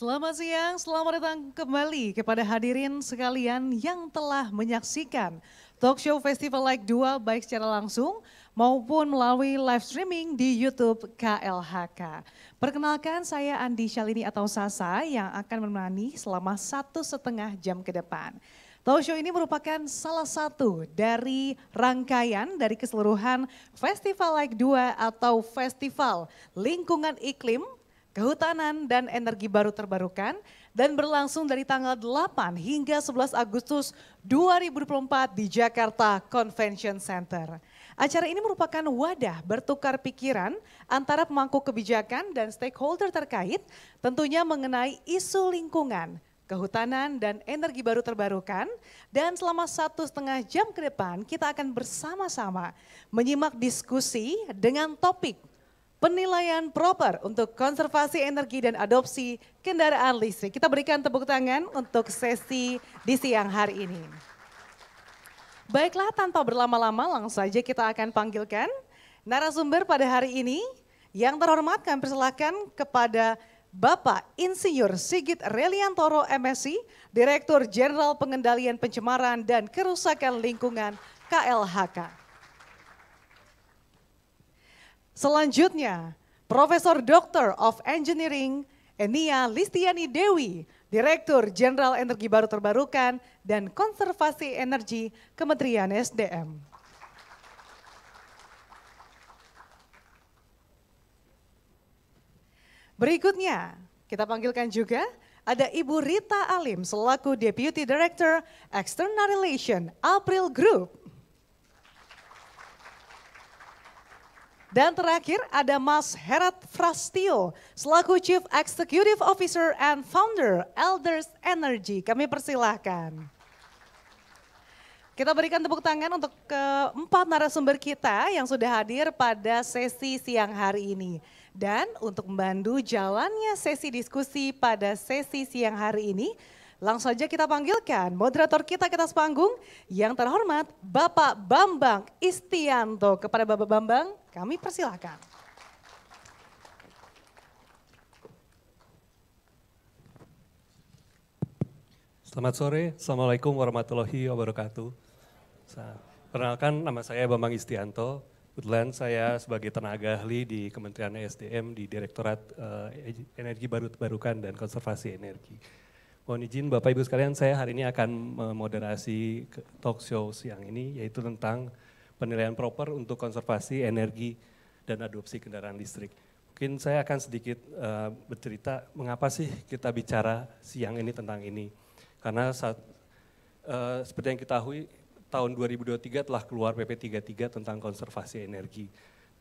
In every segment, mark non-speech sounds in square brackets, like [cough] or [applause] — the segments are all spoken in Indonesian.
Selamat siang, selamat datang kembali kepada hadirin sekalian yang telah menyaksikan talk show Festival Like 2 baik secara langsung maupun melalui live streaming di YouTube KLHK. Perkenalkan saya Andi Shalini atau Sasa yang akan menemani selama satu setengah jam ke depan. Talk show ini merupakan salah satu dari rangkaian dari keseluruhan Festival Like 2 atau Festival Lingkungan Iklim Kehutanan dan Energi Baru Terbarukan dan berlangsung dari tanggal 8 hingga 11 Agustus 2024 di Jakarta Convention Center. Acara ini merupakan wadah bertukar pikiran antara pemangku kebijakan dan stakeholder terkait tentunya mengenai isu lingkungan, kehutanan, dan energi baru terbarukan. Dan selama satu setengah jam ke depan kita akan bersama-sama menyimak diskusi dengan topik penilaian proper untuk konservasi energi dan adopsi kendaraan listrik. Kita berikan tepuk tangan untuk sesi di siang hari ini. Baiklah tanpa berlama-lama langsung saja kita akan panggilkan narasumber pada hari ini. Yang terhormat kami persilahkan kepada Bapak Insinyur Sigit Reliantoro MSI, Direktur Jenderal Pengendalian Pencemaran dan Kerusakan Lingkungan KLHK. Selanjutnya, Profesor Doctor of Engineering Enia Listiani Dewi, Direktur Jenderal Energi Baru Terbarukan dan Konservasi Energi Kementerian SDM. Berikutnya, kita panggilkan juga ada Ibu Rita Alim selaku Deputy Director External Relation April Group. Dan terakhir ada Mas Herat Frastio selaku Chief Executive Officer and Founder Elders Energy. Kami persilahkan. Kita berikan tepuk tangan untuk keempat narasumber kita yang sudah hadir pada sesi siang hari ini. Dan untuk membantu jalannya sesi diskusi pada sesi siang hari ini, Langsung saja kita panggilkan moderator kita kita sepanggung yang terhormat Bapak Bambang Istianto. Kepada Bapak Bambang kami persilahkan. Selamat sore, Assalamualaikum warahmatullahi wabarakatuh. Perkenalkan nama saya Bambang Istianto, Kebetulan saya sebagai tenaga ahli di Kementerian e SDM di Direktorat uh, Energi Baru Terbarukan dan Konservasi Energi. Mohon izin Bapak Ibu sekalian, saya hari ini akan memoderasi talk show siang ini yaitu tentang penilaian proper untuk konservasi energi dan adopsi kendaraan listrik. Mungkin saya akan sedikit uh, bercerita mengapa sih kita bicara siang ini tentang ini. Karena saat, uh, seperti yang kita tahu tahun 2023 telah keluar PP 33 tentang konservasi energi.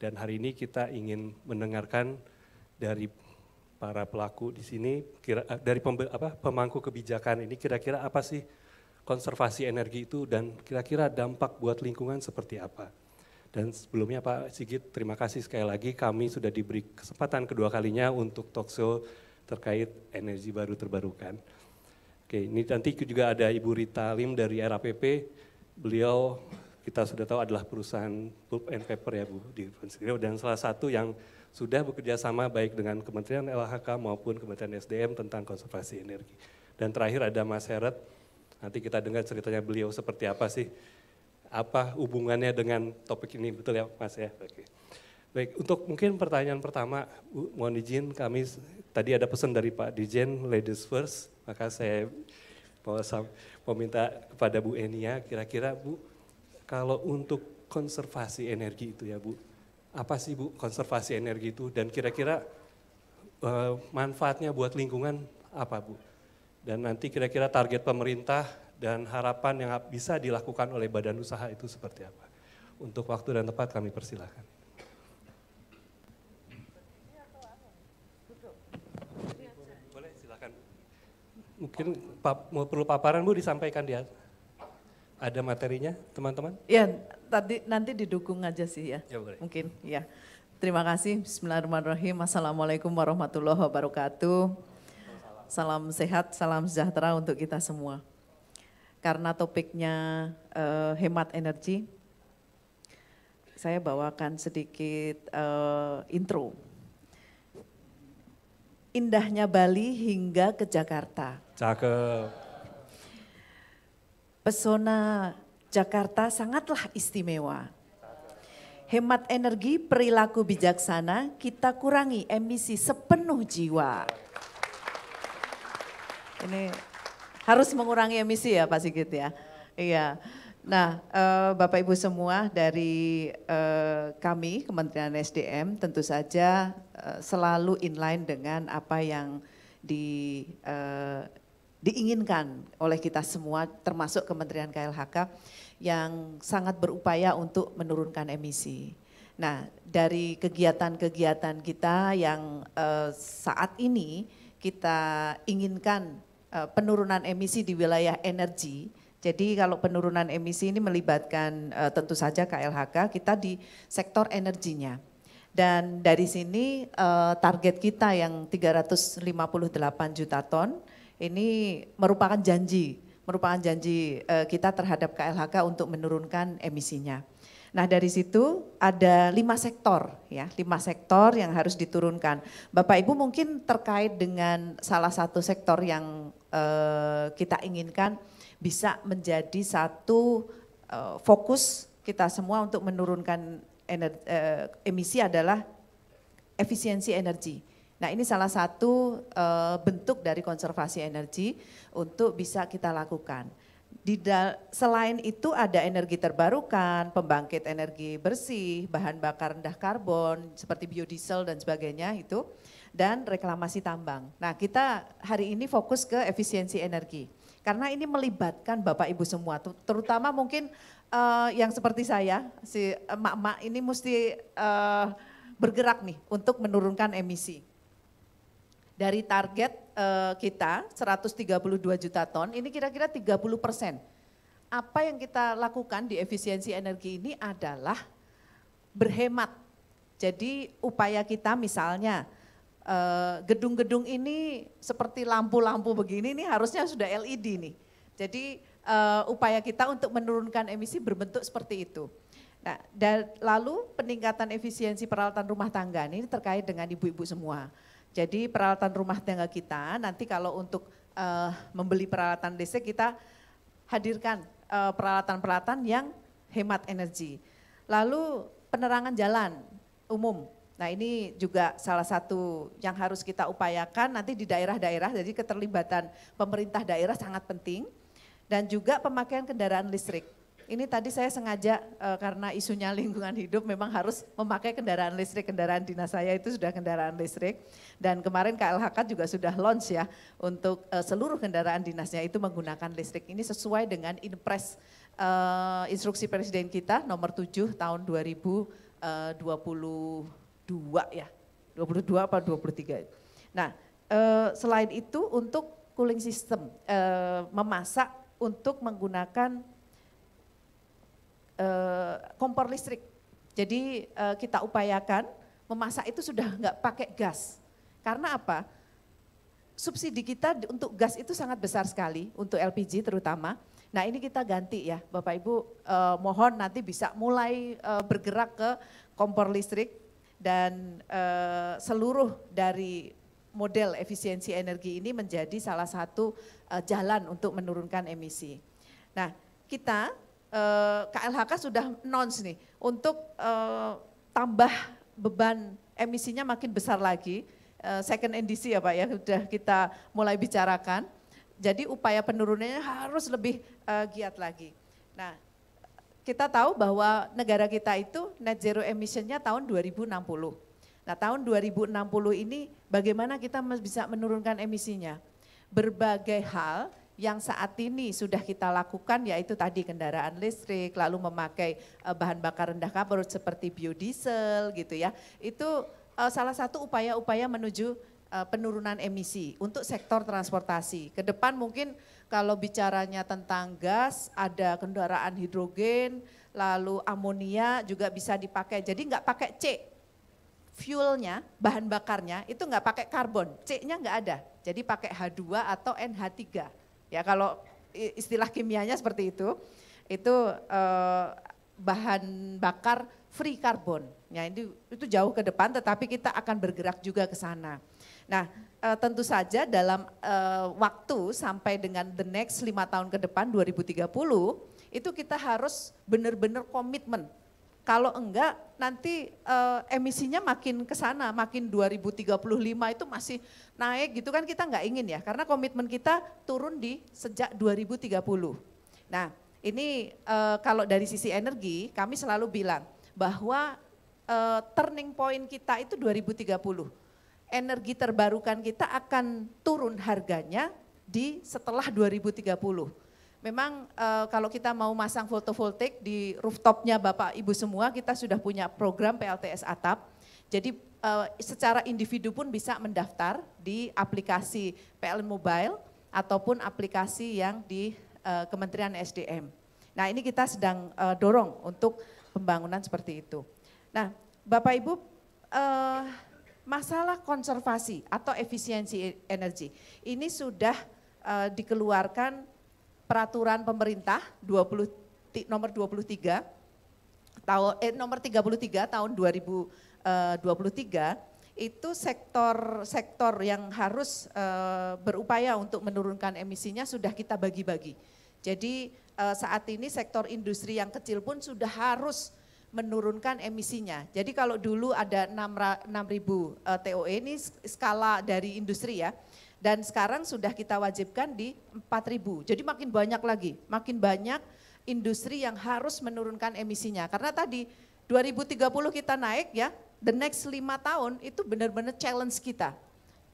Dan hari ini kita ingin mendengarkan dari para pelaku di sini kira eh, dari pembe, apa, pemangku kebijakan ini kira-kira apa sih konservasi energi itu dan kira-kira dampak buat lingkungan seperti apa. Dan sebelumnya Pak Sigit, terima kasih sekali lagi kami sudah diberi kesempatan kedua kalinya untuk talk show terkait energi baru terbarukan. Oke, ini nanti juga ada Ibu Rita Lim dari RAPP. Beliau kita sudah tahu adalah perusahaan pulp and paper ya Bu di dan salah satu yang sudah bekerja sama baik dengan Kementerian LHK maupun Kementerian SDM tentang konservasi energi. Dan terakhir ada Mas Heret, nanti kita dengar ceritanya beliau seperti apa sih, apa hubungannya dengan topik ini, betul ya Mas ya? Oke. Baik, untuk mungkin pertanyaan pertama, Bu, mohon izin kami tadi ada pesan dari Pak Dijen, ladies first, maka saya mau, mau minta kepada Bu Enia, kira-kira Bu, kalau untuk konservasi energi itu ya Bu, apa sih Bu konservasi energi itu dan kira-kira uh, manfaatnya buat lingkungan apa Bu? Dan nanti kira-kira target pemerintah dan harapan yang bisa dilakukan oleh badan usaha itu seperti apa? Untuk waktu dan tempat kami persilahkan. Mungkin pap, perlu paparan Bu disampaikan di ada materinya teman-teman? Ya, tadi nanti didukung aja sih ya. ya boleh. Mungkin ya. Terima kasih. Bismillahirrahmanirrahim. Assalamualaikum warahmatullahi wabarakatuh. Salam sehat, salam sejahtera untuk kita semua. Karena topiknya uh, hemat energi, saya bawakan sedikit uh, intro. Indahnya Bali hingga ke Jakarta. Cakep. Pesona Jakarta sangatlah istimewa. Hemat energi, perilaku bijaksana, kita kurangi emisi sepenuh jiwa. Ini harus mengurangi emisi ya Pak Sigit ya. Iya. Nah, eh, Bapak Ibu semua dari eh, kami Kementerian SDM tentu saja eh, selalu inline dengan apa yang di diinginkan oleh kita semua termasuk Kementerian KLHK yang sangat berupaya untuk menurunkan emisi. Nah, dari kegiatan-kegiatan kita yang eh, saat ini kita inginkan eh, penurunan emisi di wilayah energi. Jadi kalau penurunan emisi ini melibatkan eh, tentu saja KLHK, kita di sektor energinya. Dan dari sini eh, target kita yang 358 juta ton ini merupakan janji, merupakan janji uh, kita terhadap KLHK untuk menurunkan emisinya. Nah dari situ ada lima sektor ya, lima sektor yang harus diturunkan. Bapak Ibu mungkin terkait dengan salah satu sektor yang uh, kita inginkan bisa menjadi satu uh, fokus kita semua untuk menurunkan energi, uh, emisi adalah efisiensi energi. Nah ini salah satu e, bentuk dari konservasi energi untuk bisa kita lakukan. Di selain itu ada energi terbarukan, pembangkit energi bersih, bahan bakar rendah karbon seperti biodiesel dan sebagainya itu, dan reklamasi tambang. Nah kita hari ini fokus ke efisiensi energi karena ini melibatkan bapak ibu semua, terutama mungkin uh, yang seperti saya, si emak-emak ini mesti uh, bergerak nih untuk menurunkan emisi dari target uh, kita 132 juta ton, ini kira-kira 30 persen. Apa yang kita lakukan di efisiensi energi ini adalah berhemat. Jadi upaya kita misalnya gedung eh, gedung-gedung ini seperti lampu-lampu begini ini harusnya sudah LED nih. Jadi uh, upaya kita untuk menurunkan emisi berbentuk seperti itu. Nah, dan lalu peningkatan efisiensi peralatan rumah tangga ini terkait dengan ibu-ibu semua. Jadi peralatan rumah tangga kita nanti kalau untuk uh, membeli peralatan listrik kita hadirkan peralatan eh, peralatan-peralatan yang hemat energi. Lalu penerangan jalan umum. Nah ini juga salah satu yang harus kita upayakan nanti di daerah-daerah, jadi keterlibatan pemerintah daerah sangat penting. Dan juga pemakaian kendaraan listrik. Ini tadi saya sengaja uh, karena isunya [laughs] lingkungan hidup memang harus memakai kendaraan listrik. Kendaraan dinas saya itu sudah kendaraan listrik. Dan kemarin KLHK juga sudah launch ya untuk uh, seluruh kendaraan dinasnya itu menggunakan listrik. Ini sesuai dengan impres uh, instruksi presiden kita nomor 7 tahun 2022 ya. 22 apa 23. Nah, selain itu untuk cooling system eh, memasak untuk menggunakan Eh, kompor listrik. Jadi uh, kita upayakan memasak itu sudah nggak pakai gas. Karena apa? Subsidi kita untuk gas itu sangat besar sekali, untuk LPG terutama. Nah ini kita ganti ya Bapak Ibu eh, mohon nanti bisa mulai eh, bergerak ke kompor listrik dan eh, seluruh dari model efisiensi energi ini menjadi salah satu eh, jalan untuk menurunkan emisi. Nah kita KLHK eh, sudah announce nih untuk eh, tambah beban emisinya makin besar lagi. Eh, second NDC ya Pak ya, sudah kita mulai bicarakan. Jadi upaya penurunannya harus lebih giat lagi. Nah, kita tahu bahwa negara kita itu net zero emissionnya tahun 2060. Nah tahun 2060 ini bagaimana kita bisa menurunkan emisinya? Berbagai hal yang saat ini sudah kita lakukan yaitu tadi kendaraan listrik, lalu memakai eh, bahan bakar rendah karbon seperti biodiesel gitu ya. Itu eh, salah satu upaya-upaya menuju eh, penurunan emisi untuk sektor transportasi. Ke depan mungkin kalau bicaranya tentang gas, ada kendaraan hidrogen, lalu amonia juga bisa dipakai. Jadi nggak pakai C, fuelnya, bahan bakarnya itu nggak pakai karbon, C-nya nggak ada. Jadi pakai H2 atau NH3 Ya kalau istilah kimianya seperti itu, itu eh, bahan bakar free karbon. Ya itu, itu jauh ke depan tetapi kita akan bergerak juga ke sana. Nah eh, tentu saja dalam eh, waktu sampai dengan the next lima tahun ke depan 2030 itu kita harus benar-benar komitmen kalau enggak nanti uh, emisinya makin ke sana, makin 2035 itu masih naik gitu kan kita enggak ingin ya. Karena komitmen kita turun di sejak 2030. Nah ini uh, kalau dari sisi energi kami selalu bilang bahwa uh, turning point kita itu 2030. Energi terbarukan kita akan turun harganya di setelah 2030 Memang uh, kalau kita mau masang fotovoltaik di rooftopnya Bapak Ibu semua, kita sudah punya program PLTS Atap. Jadi uh, secara individu pun bisa mendaftar di aplikasi PLN Mobile ataupun aplikasi yang di uh, Kementerian SDM. Nah ini kita sedang uh, dorong untuk pembangunan seperti itu. Nah Bapak Ibu, uh, masalah konservasi atau efisiensi e-, energi ini sudah uh, dikeluarkan peraturan pemerintah 20 nomor 23 tahun eh nomor 33 tahun 2023 eh, itu sektor sektor yang harus eh, berupaya untuk menurunkan emisinya sudah kita bagi-bagi. Jadi eh, saat ini sektor industri yang kecil pun sudah harus menurunkan emisinya. Jadi kalau dulu ada 6.000 TOE ini skala dari industri ya dan sekarang sudah kita wajibkan di 4.000. Jadi makin banyak lagi, makin banyak industri yang harus menurunkan emisinya. Karena tadi 2030 kita naik ya, the next lima tahun itu benar-benar challenge kita.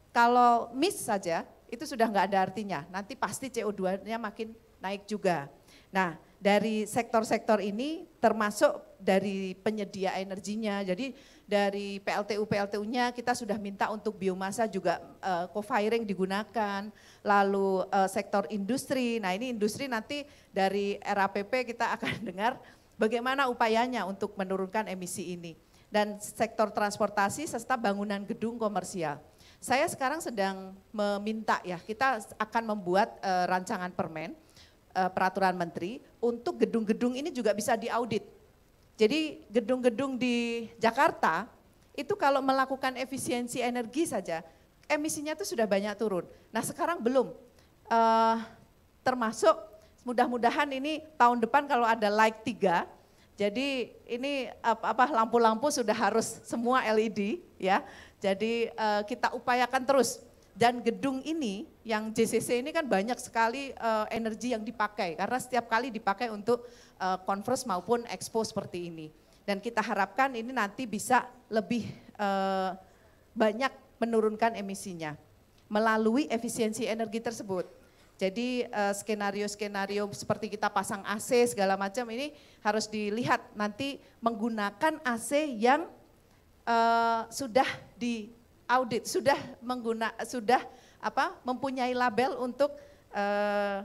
Kalau miss saja, itu sudah nggak ada artinya. Nanti pasti CO2-nya makin naik juga. Nah, dari sektor-sektor ini termasuk dari penyedia energinya. Jadi dari PLTU PLTU-nya kita sudah minta untuk biomasa juga uh, co-firing digunakan, lalu uh, sektor industri. Nah, ini industri nanti dari RAPP kita akan [laughs] dengar bagaimana upayanya untuk menurunkan emisi ini dan sektor transportasi serta bangunan gedung komersial. Saya sekarang sedang meminta ya, kita akan membuat uh, rancangan permen uh, peraturan menteri untuk gedung-gedung ini juga bisa diaudit jadi gedung-gedung di Jakarta itu kalau melakukan efisiensi energi saja emisinya itu sudah banyak turun. Nah sekarang belum. Uh, termasuk mudah-mudahan ini tahun depan kalau ada Light 3 jadi ini apa lampu-lampu sudah harus semua LED ya. Jadi eh, kita upayakan terus dan gedung ini yang JCC ini kan banyak sekali uh, energi yang dipakai karena setiap kali dipakai untuk uh, eh, conference maupun expo seperti ini. Dan kita harapkan ini nanti bisa lebih uh, banyak menurunkan emisinya melalui efisiensi energi tersebut. Jadi skenario-skenario seperti kita pasang AC segala macam ini harus dilihat nanti menggunakan AC yang uh, sudah di audit, sudah mengguna sudah apa mempunyai label untuk uh,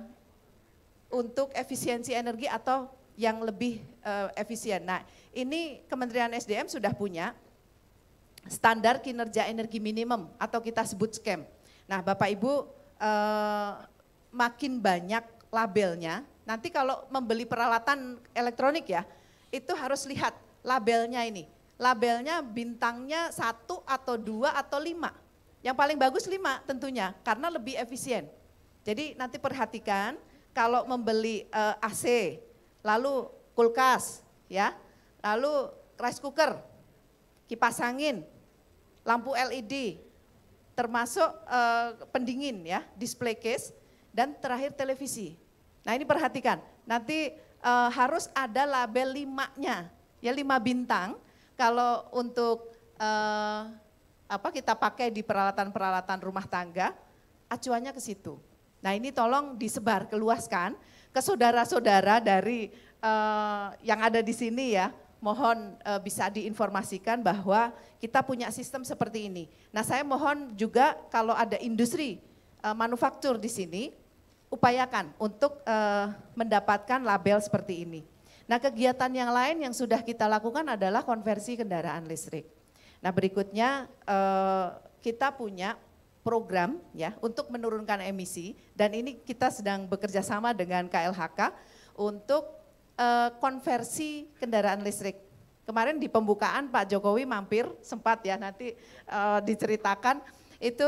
untuk efisiensi energi atau yang lebih uh, efisien. Nah, ini Kementerian SDM sudah punya standar kinerja energi minimum atau kita sebut SKEM. Nah, Bapak Ibu uh, makin banyak labelnya. Nanti kalau membeli peralatan elektronik ya, itu harus lihat labelnya ini labelnya bintangnya satu atau dua atau lima. Yang paling bagus lima tentunya karena lebih efisien. Jadi nanti perhatikan kalau membeli uh, eh, AC, lalu kulkas, ya, lalu rice cooker, kipas angin, lampu LED, termasuk uh, pendingin ya, display case, dan terakhir televisi. Nah ini perhatikan, nanti uh, harus ada label limanya, ya lima bintang, kalau untuk eh, apa kita pakai di peralatan-peralatan rumah tangga, acuannya ke situ. Nah ini tolong disebar, keluaskan ke saudara-saudara dari eh, yang ada di sini ya. Mohon eh, bisa diinformasikan bahwa kita punya sistem seperti ini. Nah saya mohon juga kalau ada industri eh, manufaktur di sini, upayakan untuk eh, mendapatkan label seperti ini. Nah kegiatan yang lain yang sudah kita lakukan adalah konversi kendaraan listrik. Nah berikutnya eh, kita punya program ya untuk menurunkan emisi dan ini kita sedang bekerja sama dengan KLHK untuk eh, konversi kendaraan listrik kemarin di pembukaan Pak Jokowi mampir sempat ya nanti eh, diceritakan itu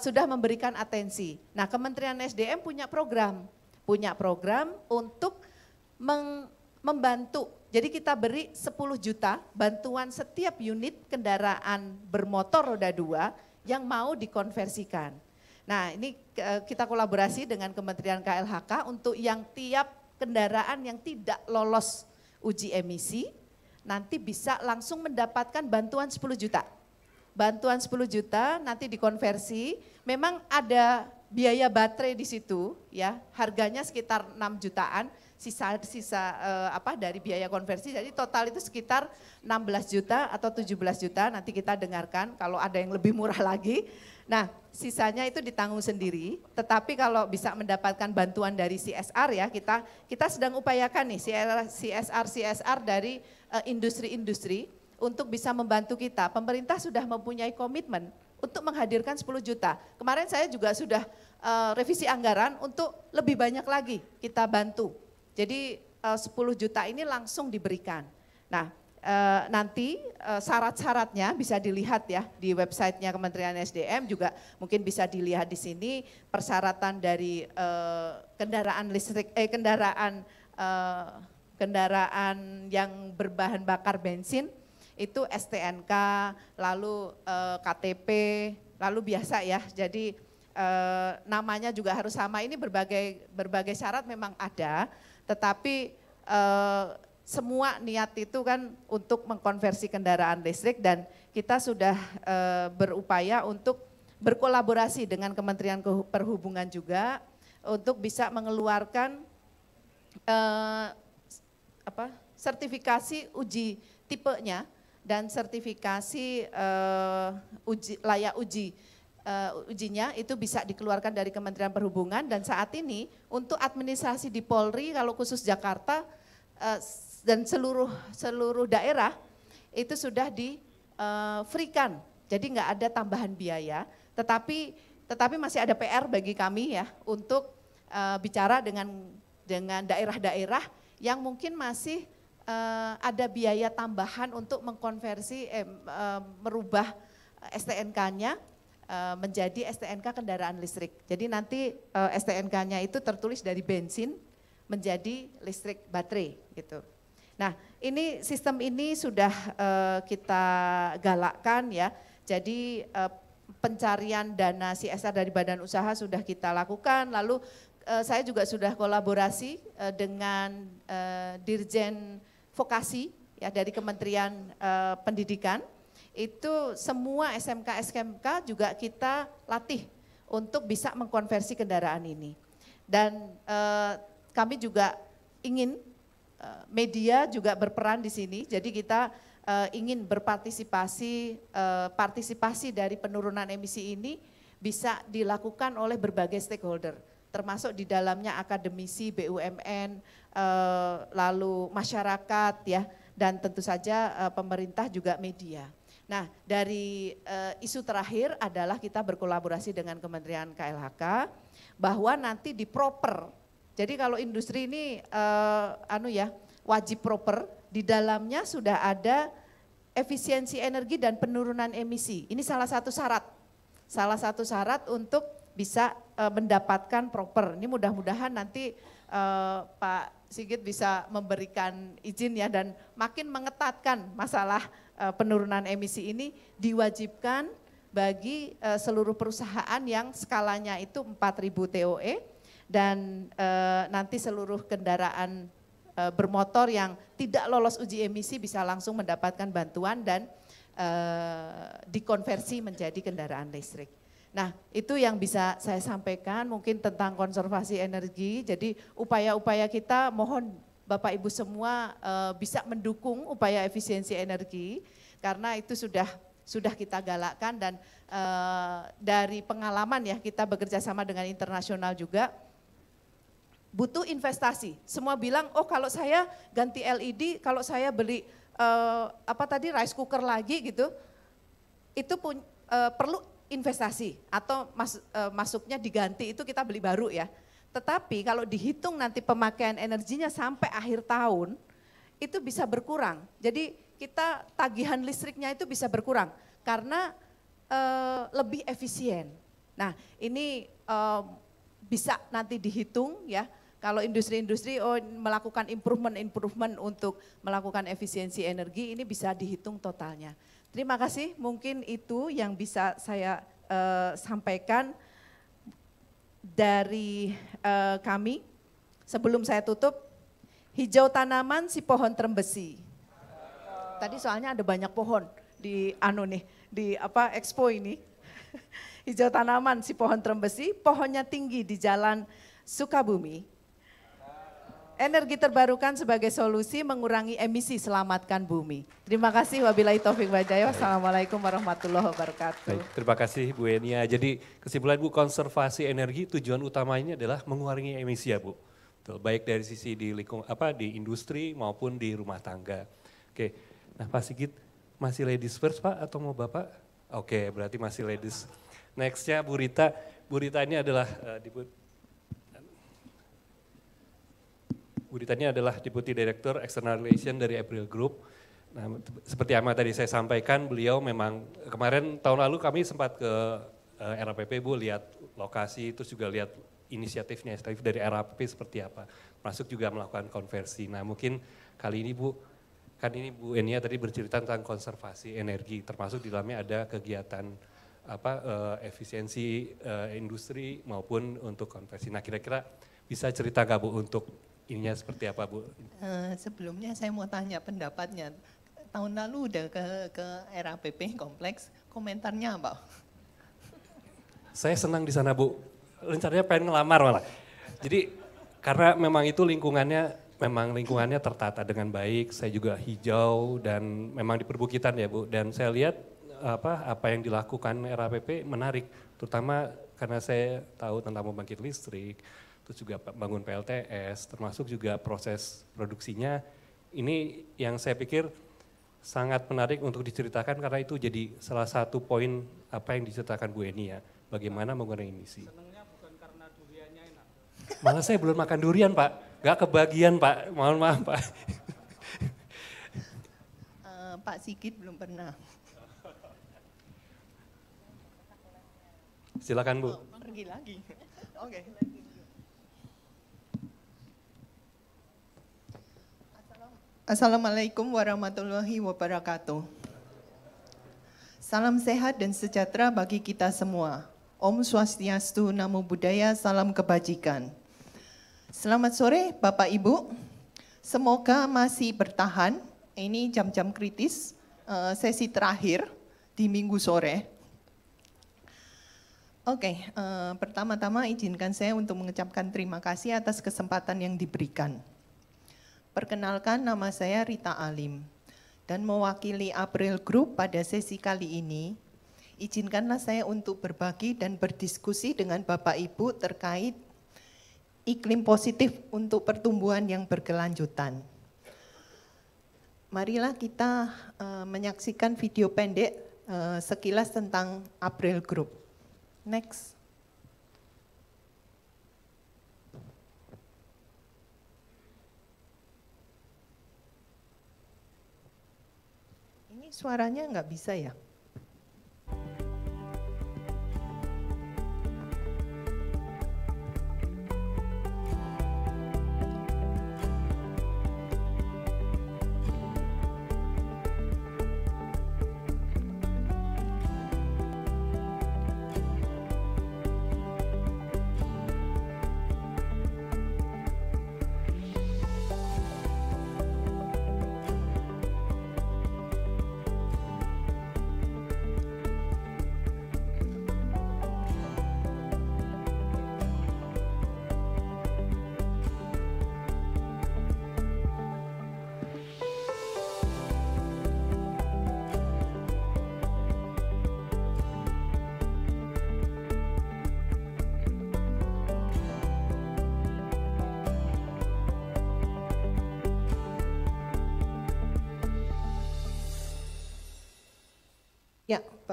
sudah memberikan atensi. Nah, Kementerian SDM punya program, punya program untuk membantu. Jadi kita beri 10 juta bantuan setiap unit kendaraan bermotor roda dua yang mau dikonversikan. Nah ini kita kolaborasi dengan Kementerian KLHK untuk yang tiap kendaraan yang tidak lolos uji emisi nanti bisa langsung mendapatkan bantuan 10 juta. Bantuan 10 juta nanti dikonversi, memang ada biaya baterai di situ ya, harganya sekitar 6 jutaan, sisa-sisa eh, apa dari biaya konversi. Jadi total itu sekitar 16 juta atau 17 juta. Nanti kita dengarkan kalau ada yang lebih murah lagi. Nah, sisanya itu ditanggung sendiri. Tetapi kalau bisa mendapatkan bantuan dari CSR ya, kita kita sedang upayakan nih CSR CSR dari eh, industri-industri uh, untuk bisa membantu kita. Pemerintah sudah mempunyai komitmen untuk menghadirkan 10 juta. Kemarin saya juga sudah uh, revisi anggaran untuk lebih banyak lagi kita bantu jadi 10 eh, juta ini langsung diberikan. Nah, eh, nanti eh, syarat-syaratnya bisa dilihat ya di websitenya Kementerian SDM juga mungkin bisa dilihat di sini persyaratan dari kendaraan listrik eh kendaraan kendaraan yang berbahan bakar bensin itu STNK lalu KTP lalu biasa ya jadi namanya juga harus sama ini berbagai berbagai syarat memang ada tetapi e, semua niat itu kan untuk mengkonversi kendaraan listrik dan kita sudah e, berupaya untuk berkolaborasi dengan Kementerian Perhubungan juga untuk bisa mengeluarkan e, apa sertifikasi uji tipenya dan sertifikasi e, uji layak uji uh, ujinya itu bisa dikeluarkan dari Kementerian Perhubungan dan saat ini untuk administrasi di Polri kalau khusus Jakarta uh, dan seluruh seluruh daerah itu sudah di uh, eh, free Jadi nggak ada tambahan biaya, tetapi tetapi masih ada PR bagi kami ya untuk uh, bicara dengan dengan daerah-daerah yang mungkin masih uh, ada biaya tambahan untuk mengkonversi eh, uh, merubah STNK-nya Eh, menjadi STNK kendaraan listrik. Jadi nanti eh, STNK-nya itu tertulis dari bensin menjadi listrik baterai gitu. Nah, ini sistem ini sudah eh, kita galakkan ya. Jadi pencarian dana CSR dari badan usaha sudah kita lakukan. Lalu saya juga sudah kolaborasi dengan Dirjen Vokasi ya dari Kementerian Pendidikan itu semua SMK SMK juga kita latih untuk bisa mengkonversi kendaraan ini. Dan eh, kami juga ingin eh, media juga berperan di sini. Jadi kita eh, ingin berpartisipasi partisipasi dari penurunan emisi ini bisa dilakukan oleh berbagai stakeholder termasuk di dalamnya akademisi BUMN lalu masyarakat ya dan tentu saja pemerintah juga media. Nah, dari uh, isu terakhir adalah kita berkolaborasi dengan Kementerian KLHK bahwa nanti di proper. Jadi kalau industri ini uh, anu ya, wajib proper, di dalamnya sudah ada efisiensi energi dan penurunan emisi. Ini salah satu syarat. Salah satu syarat untuk bisa uh, mendapatkan proper. Ini mudah-mudahan nanti uh, Pak Sigit bisa memberikan izin ya dan makin mengetatkan masalah uh, penurunan emisi ini diwajibkan bagi uh, seluruh perusahaan yang skalanya itu 4000 TOE dan uh, nanti seluruh kendaraan uh, bermotor yang tidak lolos uji emisi bisa langsung mendapatkan bantuan dan dikonversi menjadi kendaraan listrik. Nah, itu yang bisa saya sampaikan mungkin tentang konservasi energi. Jadi upaya-upaya kita mohon Bapak Ibu semua e, bisa mendukung upaya efisiensi energi karena itu sudah sudah kita galakkan dan e, dari pengalaman ya kita bekerja sama dengan internasional juga butuh investasi. Semua bilang, "Oh, kalau saya ganti LED, kalau saya beli e, apa tadi rice cooker lagi gitu." Itu pun e, perlu investasi atau mas, e, masuknya diganti itu kita beli baru ya. Tetapi kalau dihitung nanti pemakaian energinya sampai akhir tahun itu bisa berkurang. Jadi kita tagihan listriknya itu bisa berkurang karena e, lebih efisien. Nah ini e, bisa nanti dihitung ya kalau industri-industri oh, melakukan improvement-improvement untuk melakukan efisiensi energi ini bisa dihitung totalnya. Terima kasih, mungkin itu yang bisa saya uh, sampaikan dari uh, kami. Sebelum saya tutup, hijau tanaman si pohon terbesi. Tadi soalnya ada banyak pohon di anu nih, di apa expo ini. [laughs] hijau tanaman si pohon terbesi, pohonnya tinggi di jalan Sukabumi, energi terbarukan sebagai solusi mengurangi emisi selamatkan bumi. Terima kasih wabillahi taufik wajaya. Wassalamualaikum warahmatullahi wabarakatuh. Baik, terima kasih Bu Enia. Jadi kesimpulan Bu konservasi energi tujuan utamanya adalah mengurangi emisi ya Bu. Betul, baik dari sisi di lingkung apa di industri maupun di rumah tangga. Oke. Nah, Pak Sigit masih ladies first Pak atau mau Bapak? Oke, berarti masih ladies. Nextnya Bu Rita. Bu Rita ini adalah uh, Budi Tani adalah Deputi Director External Relation dari April Group. Nah, seperti Ama tadi saya sampaikan, beliau memang kemarin tahun lalu kami sempat ke uh, eh, RAPP Bu lihat lokasi, terus juga lihat inisiatifnya inisiatif dari RAPP seperti apa. Masuk juga melakukan konversi. Nah mungkin kali ini Bu, kan ini Bu Enia tadi bercerita tentang konservasi energi, termasuk di dalamnya ada kegiatan apa uh, efisiensi uh, industri maupun untuk konversi. Nah kira-kira bisa cerita nggak Bu untuk ininya seperti apa Bu? Eh, sebelumnya saya mau tanya pendapatnya. Tahun lalu udah ke, ke RAPP kompleks, komentarnya apa? Saya senang di sana Bu. Rencananya pengen ngelamar malah. Jadi karena memang itu lingkungannya memang lingkungannya tertata dengan baik, saya juga hijau dan memang di perbukitan ya Bu. Dan saya lihat apa apa yang dilakukan RAPP menarik, terutama karena saya tahu tentang pembangkit listrik, terus juga bangun PLTS, termasuk juga proses produksinya. Ini yang saya pikir sangat menarik untuk diceritakan karena itu jadi salah satu poin apa yang diceritakan Bu Eni ya, bagaimana mengurangi emisi. Malah saya belum makan durian Pak, gak kebagian Pak, mohon maaf Pak. Eh, Pak Sigit belum pernah. Silakan Bu. Oh, pergi lagi. Oke. Okay. Assalamualaikum warahmatullahi wabarakatuh. Salam sehat dan sejahtera bagi kita semua. Om Swastiastu, Namo Buddhaya, Salam Kebajikan. Selamat sore Bapak Ibu. Semoga masih bertahan. Ini jam-jam kritis, eh, sesi terakhir di minggu sore. Oke, okay, eh, pertama-tama izinkan saya untuk mengucapkan terima kasih atas kesempatan yang diberikan. Perkenalkan nama saya Rita Alim dan mewakili April Group pada sesi kali ini. Izinkanlah saya untuk berbagi dan berdiskusi dengan Bapak Ibu terkait iklim positif untuk pertumbuhan yang berkelanjutan. Marilah kita uh, menyaksikan video pendek uh, sekilas tentang April Group. Next. suaranya nggak bisa ya?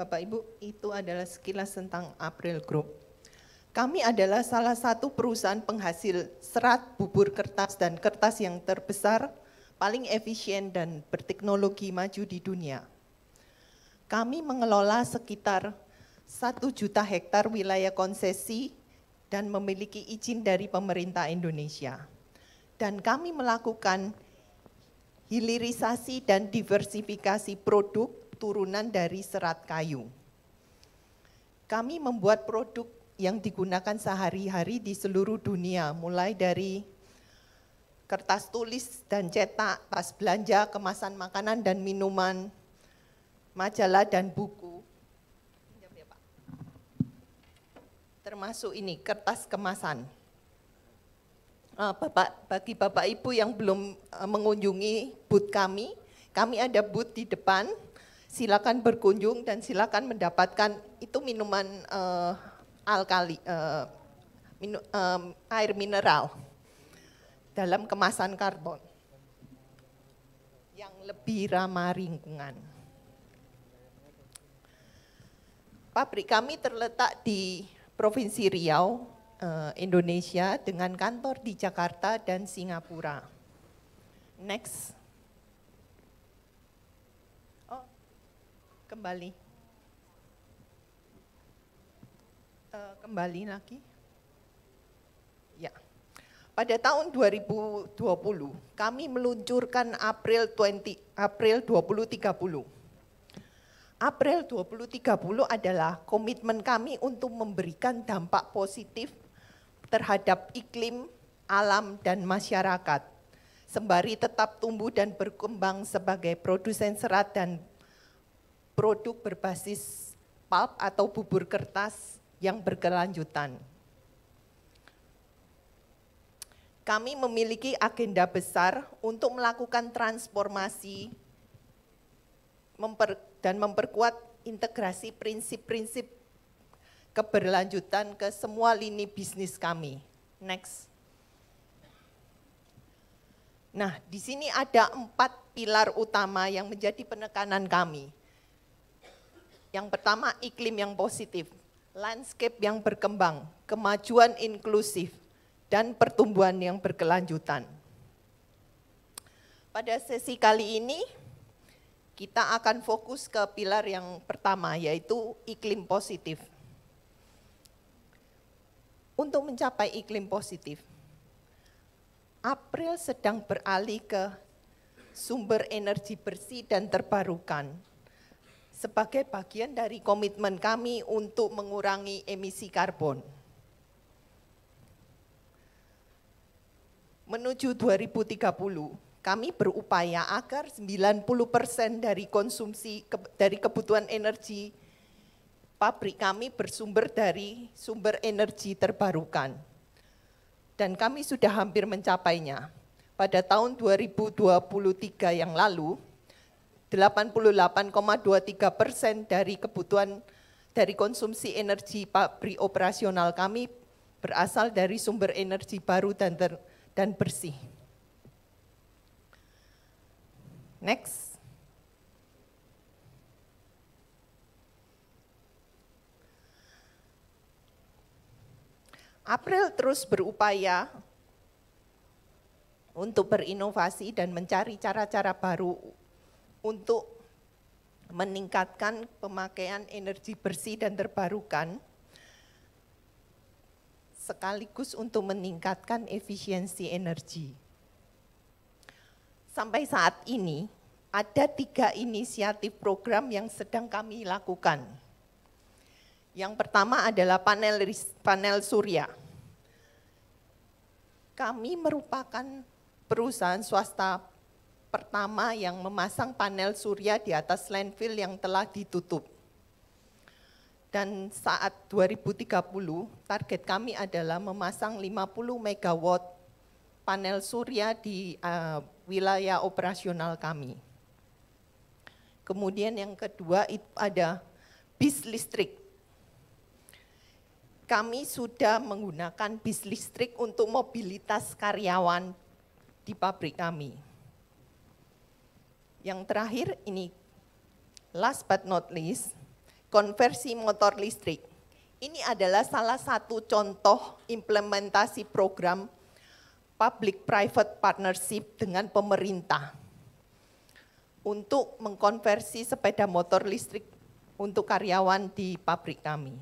Bapak Ibu, itu adalah sekilas tentang April Group. Kami adalah salah satu perusahaan penghasil serat bubur kertas dan kertas yang terbesar, paling efisien dan berteknologi maju di dunia. Kami mengelola sekitar 1 juta hektar wilayah konsesi dan memiliki izin dari pemerintah Indonesia. Dan kami melakukan hilirisasi dan diversifikasi produk turunan dari serat kayu. Kami membuat produk yang digunakan sehari-hari di seluruh dunia, mulai dari kertas tulis dan cetak, tas belanja, kemasan makanan dan minuman, majalah dan buku. Ya, Termasuk ini, kertas kemasan. Eh, Bapak, bagi Bapak Ibu yang belum eh, mengunjungi booth kami, kami ada booth di depan, silakan berkunjung dan silakan mendapatkan itu minuman uh, alkali uh, minu, um, air mineral dalam kemasan karbon yang lebih ramah lingkungan. Pabrik kami terletak di Provinsi Riau, Indonesia dengan kantor di Jakarta dan Singapura. Next. kembali. Uh, kembali lagi. Ya. Pada tahun 2020, kami meluncurkan April 20 April 2030. April 2030 adalah komitmen kami untuk memberikan dampak positif terhadap iklim, alam, dan masyarakat, sembari tetap tumbuh dan berkembang sebagai produsen serat dan produk berbasis pulp atau bubur kertas yang berkelanjutan. Kami memiliki agenda besar untuk melakukan transformasi memper, dan memperkuat integrasi prinsip-prinsip keberlanjutan ke semua lini bisnis kami. Next. Nah, di sini ada empat pilar utama yang menjadi penekanan kami. Yang pertama iklim yang positif, landscape yang berkembang, kemajuan inklusif, dan pertumbuhan yang berkelanjutan. Pada sesi kali ini, kita akan fokus ke pilar yang pertama, yaitu iklim positif. Untuk mencapai iklim positif, April sedang beralih ke sumber energi bersih dan terbarukan sebagai bagian dari komitmen kami untuk mengurangi emisi karbon. Menuju 2030, kami berupaya agar 90% dari konsumsi dari kebutuhan energi pabrik kami bersumber dari sumber energi terbarukan. Dan kami sudah hampir mencapainya. Pada tahun 2023 yang lalu, 88,23 persen dari kebutuhan dari konsumsi energi pabrik operasional kami berasal dari sumber energi baru dan ter, dan bersih. Next. April terus berupaya untuk berinovasi dan mencari cara-cara baru untuk meningkatkan pemakaian energi bersih dan terbarukan sekaligus untuk meningkatkan efisiensi energi. Sampai saat ini ada tiga inisiatif program yang sedang kami lakukan. Yang pertama adalah panel, panel surya. Kami merupakan perusahaan swasta pertama yang memasang panel surya di atas landfill yang telah ditutup. Dan saat 2030, target kami adalah memasang 50 MW panel surya di uh, wilayah operasional kami. Kemudian yang kedua itu ada bis listrik. Kami sudah menggunakan bis listrik untuk mobilitas karyawan di pabrik kami yang terakhir ini, last but not least, konversi motor listrik. Ini adalah salah satu contoh implementasi program public-private partnership dengan pemerintah untuk mengkonversi sepeda motor listrik untuk karyawan di pabrik kami.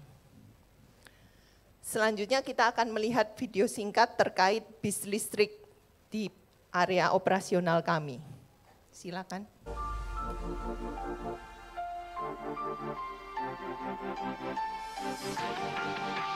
Selanjutnya kita akan melihat video singkat terkait bis listrik di area operasional kami. Silakan. Thank you.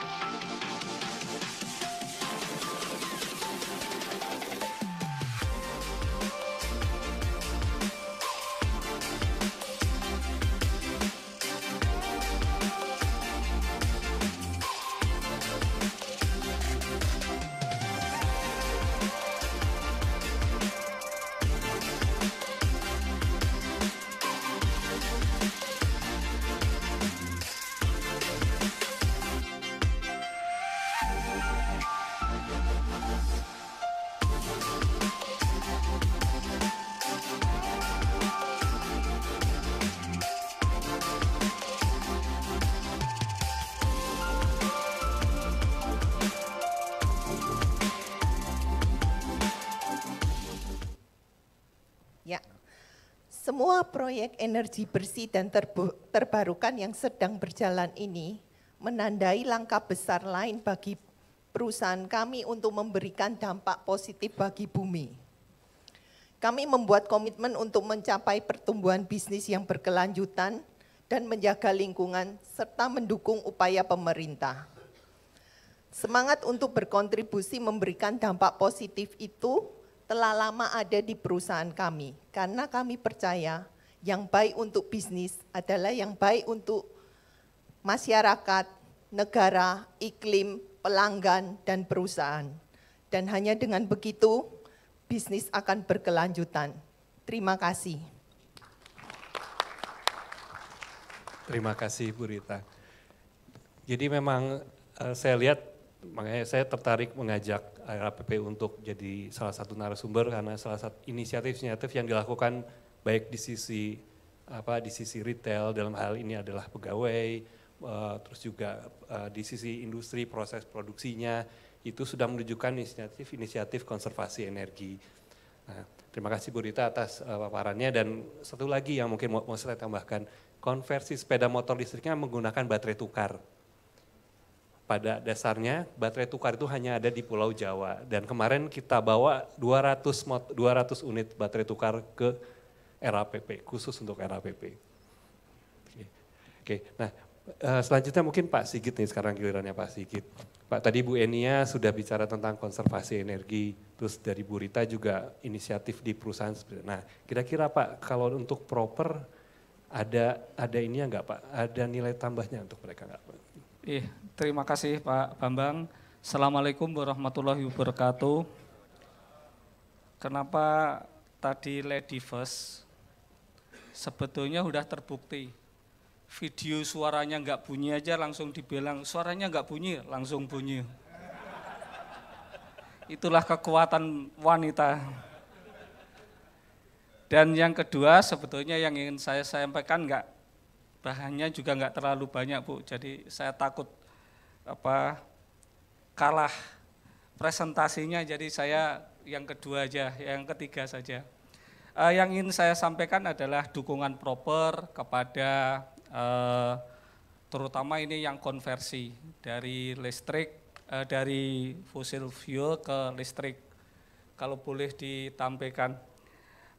proyek energi bersih dan terbarukan yang sedang berjalan ini menandai langkah besar lain bagi perusahaan kami untuk memberikan dampak positif bagi bumi. Kami membuat komitmen untuk mencapai pertumbuhan bisnis yang berkelanjutan dan menjaga lingkungan serta mendukung upaya pemerintah. Semangat untuk berkontribusi memberikan dampak positif itu telah lama ada di perusahaan kami karena kami percaya yang baik untuk bisnis adalah yang baik untuk masyarakat, negara, iklim, pelanggan, dan perusahaan. Dan hanya dengan begitu, bisnis akan berkelanjutan. Terima kasih. Terima kasih, Bu Rita. Jadi memang eh, saya lihat, makanya saya tertarik mengajak RAPP eh, untuk jadi salah satu narasumber karena salah satu inisiatif-inisiatif yang dilakukan baik di sisi apa di sisi retail dalam hal ini adalah pegawai uh, terus juga uh, di sisi industri proses produksinya itu sudah menunjukkan inisiatif-inisiatif konservasi energi. Nah, terima kasih Bu Rita atas uh, paparannya dan satu lagi yang mungkin mau, mau saya tambahkan konversi sepeda motor listriknya menggunakan baterai tukar. Pada dasarnya baterai tukar itu hanya ada di Pulau Jawa dan kemarin kita bawa 200 200 unit baterai tukar ke RAPP, khusus untuk RAPP. Oke, Oke. nah eh, selanjutnya mungkin Pak Sigit nih sekarang gilirannya Pak Sigit. Pak tadi Bu Enia sudah bicara tentang konservasi energi, terus dari Bu Rita juga inisiatif di perusahaan. Nah kira-kira Pak kalau untuk proper ada ada ini enggak Pak? Ada nilai tambahnya untuk mereka enggak Pak? Iya, terima kasih Pak Bambang. Assalamualaikum warahmatullahi wabarakatuh. Kenapa tadi lady first sebetulnya sudah terbukti. Video suaranya nggak bunyi aja langsung dibilang suaranya nggak bunyi, langsung bunyi. Itulah kekuatan wanita. Dan yang kedua sebetulnya yang ingin saya sampaikan nggak bahannya juga nggak terlalu banyak bu, jadi saya takut apa kalah presentasinya, jadi saya yang kedua aja, yang ketiga saja uh, yang ingin saya sampaikan adalah dukungan proper kepada uh, terutama ini yang konversi dari listrik uh, dari fosil fuel ke listrik. Kalau boleh ditampilkan.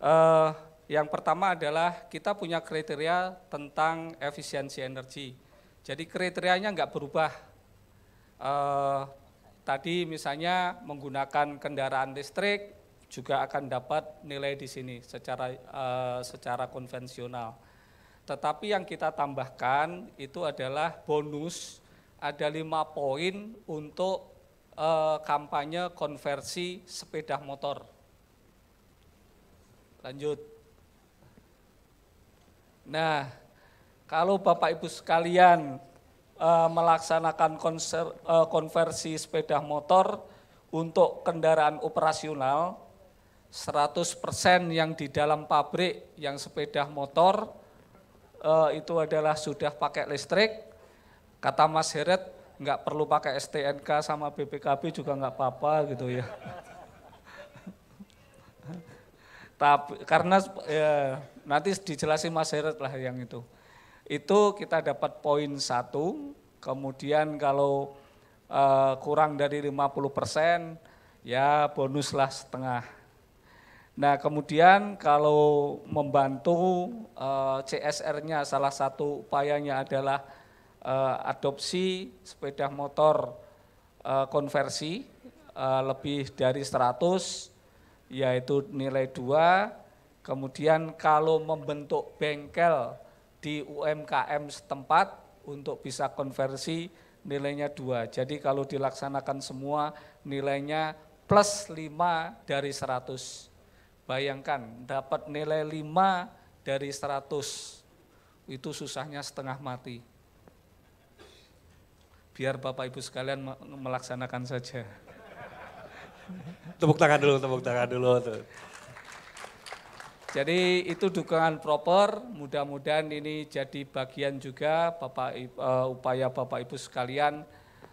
Uh, yang pertama adalah kita punya kriteria tentang efisiensi energi. Jadi kriterianya nggak berubah. Uh, tadi misalnya menggunakan kendaraan listrik juga akan dapat nilai di sini secara uh, secara konvensional. Tetapi yang kita tambahkan itu adalah bonus ada lima poin untuk uh, kampanye konversi sepeda motor. Lanjut. Nah, kalau Bapak Ibu sekalian uh, melaksanakan konser, uh, konversi sepeda motor untuk kendaraan operasional, 100% yang di dalam pabrik yang sepeda motor eh, itu adalah sudah pakai listrik. Kata Mas Heret nggak perlu pakai STNK sama BPKB juga nggak apa-apa gitu ya. [laughs] Tapi karena ya, nanti dijelasin Mas Heret lah yang itu. Itu kita dapat poin satu. Kemudian kalau eh, kurang dari 50 persen ya bonuslah setengah Nah kemudian kalau membantu eh, CSR-nya salah satu upayanya adalah eh, adopsi sepeda motor eh, konversi lebih dari 100 yaitu nilai 2. Kemudian kalau membentuk bengkel di UMKM setempat untuk bisa konversi nilainya 2. Jadi kalau dilaksanakan semua nilainya plus 5 dari 100. Bayangkan dapat nilai 5 dari 100. Itu susahnya setengah mati. Biar Bapak Ibu sekalian melaksanakan saja. Tepuk tangan dulu, tepuk tangan dulu. Tuh. Jadi itu dukungan proper, mudah-mudahan ini jadi bagian juga Bapak uh, upaya Bapak Ibu sekalian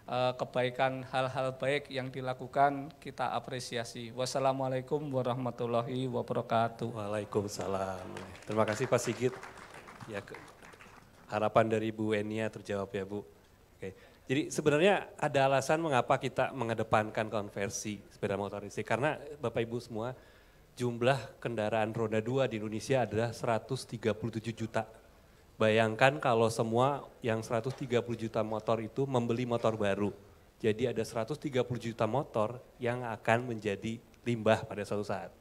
Eh, kebaikan hal-hal baik yang dilakukan kita apresiasi. Wassalamualaikum warahmatullahi wabarakatuh. Waalaikumsalam. Terima kasih Pak Sigit. Ya harapan dari Bu Enia terjawab ya Bu. Oke. Jadi sebenarnya ada alasan mengapa kita mengedepankan konversi sepeda motor listrik karena Bapak Ibu semua jumlah kendaraan roda dua di Indonesia adalah 137 juta Bayangkan kalau semua yang 130 juta motor itu membeli motor baru. Jadi ada 130 juta motor yang akan menjadi limbah pada suatu saat.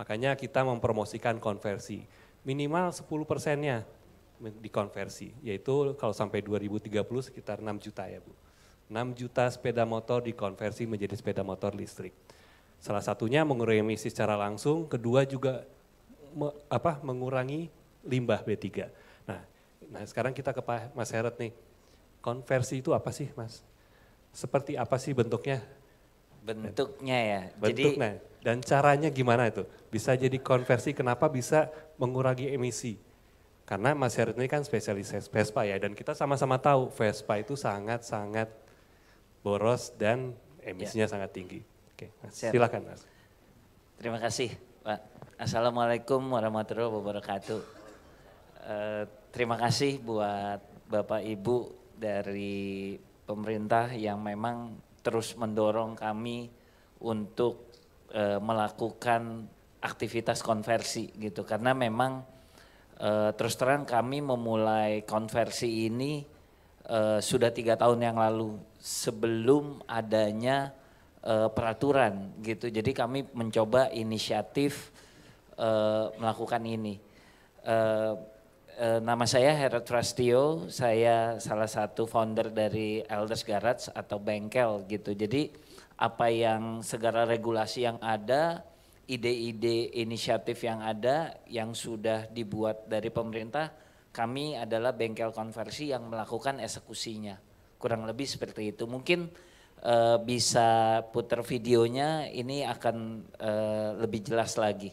Makanya kita mempromosikan konversi. Minimal 10 persennya dikonversi, yaitu kalau sampai 2030 sekitar 6 juta ya Bu. 6 juta sepeda motor dikonversi menjadi sepeda motor listrik. Salah satunya mengurangi emisi secara langsung, kedua juga me, apa mengurangi limbah B3. Nah sekarang kita ke Pak Mas Heret nih, konversi itu apa sih Mas? Seperti apa sih bentuknya? Bentuknya ya. Bentuknya. Jadi, dan caranya gimana itu? Bisa jadi konversi, kenapa bisa mengurangi emisi? Karena Mas Heret ini kan spesialis Vespa ya, dan kita sama-sama tahu Vespa itu sangat-sangat boros dan emisinya ya. sangat tinggi. Oke, mas, silakan Mas. Terima kasih Pak. Assalamualaikum warahmatullahi wabarakatuh. Uh, terima kasih buat Bapak Ibu dari pemerintah yang memang terus mendorong kami untuk e, melakukan aktivitas konversi gitu karena memang e, terus terang kami memulai konversi ini e, sudah tiga tahun yang lalu sebelum adanya e, peraturan gitu jadi kami mencoba inisiatif e, melakukan ini. E, Eh, nama saya Herod Trastio, saya salah satu founder dari Elders Garage atau bengkel gitu. Jadi apa yang segera regulasi yang ada, ide-ide inisiatif yang ada yang sudah dibuat dari pemerintah, kami adalah bengkel konversi yang melakukan eksekusinya. Kurang lebih seperti itu. Mungkin uh, bisa putar videonya, ini akan uh, lebih jelas lagi.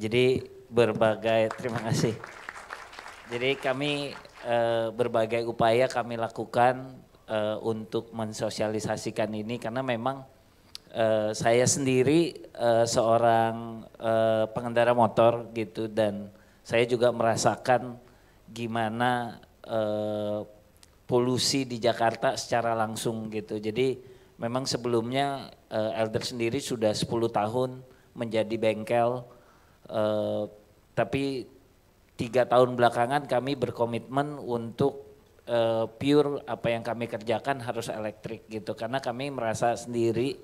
Jadi berbagai terima kasih. Jadi kami e, berbagai upaya kami lakukan e, untuk mensosialisasikan ini karena memang e, saya sendiri e, seorang e, pengendara motor gitu dan saya juga merasakan gimana e, polusi di Jakarta secara langsung gitu. Jadi memang sebelumnya e, Elder sendiri sudah 10 tahun menjadi bengkel Eh, tapi tiga tahun belakangan kami berkomitmen untuk uh, pure apa yang kami kerjakan harus elektrik gitu karena kami merasa sendiri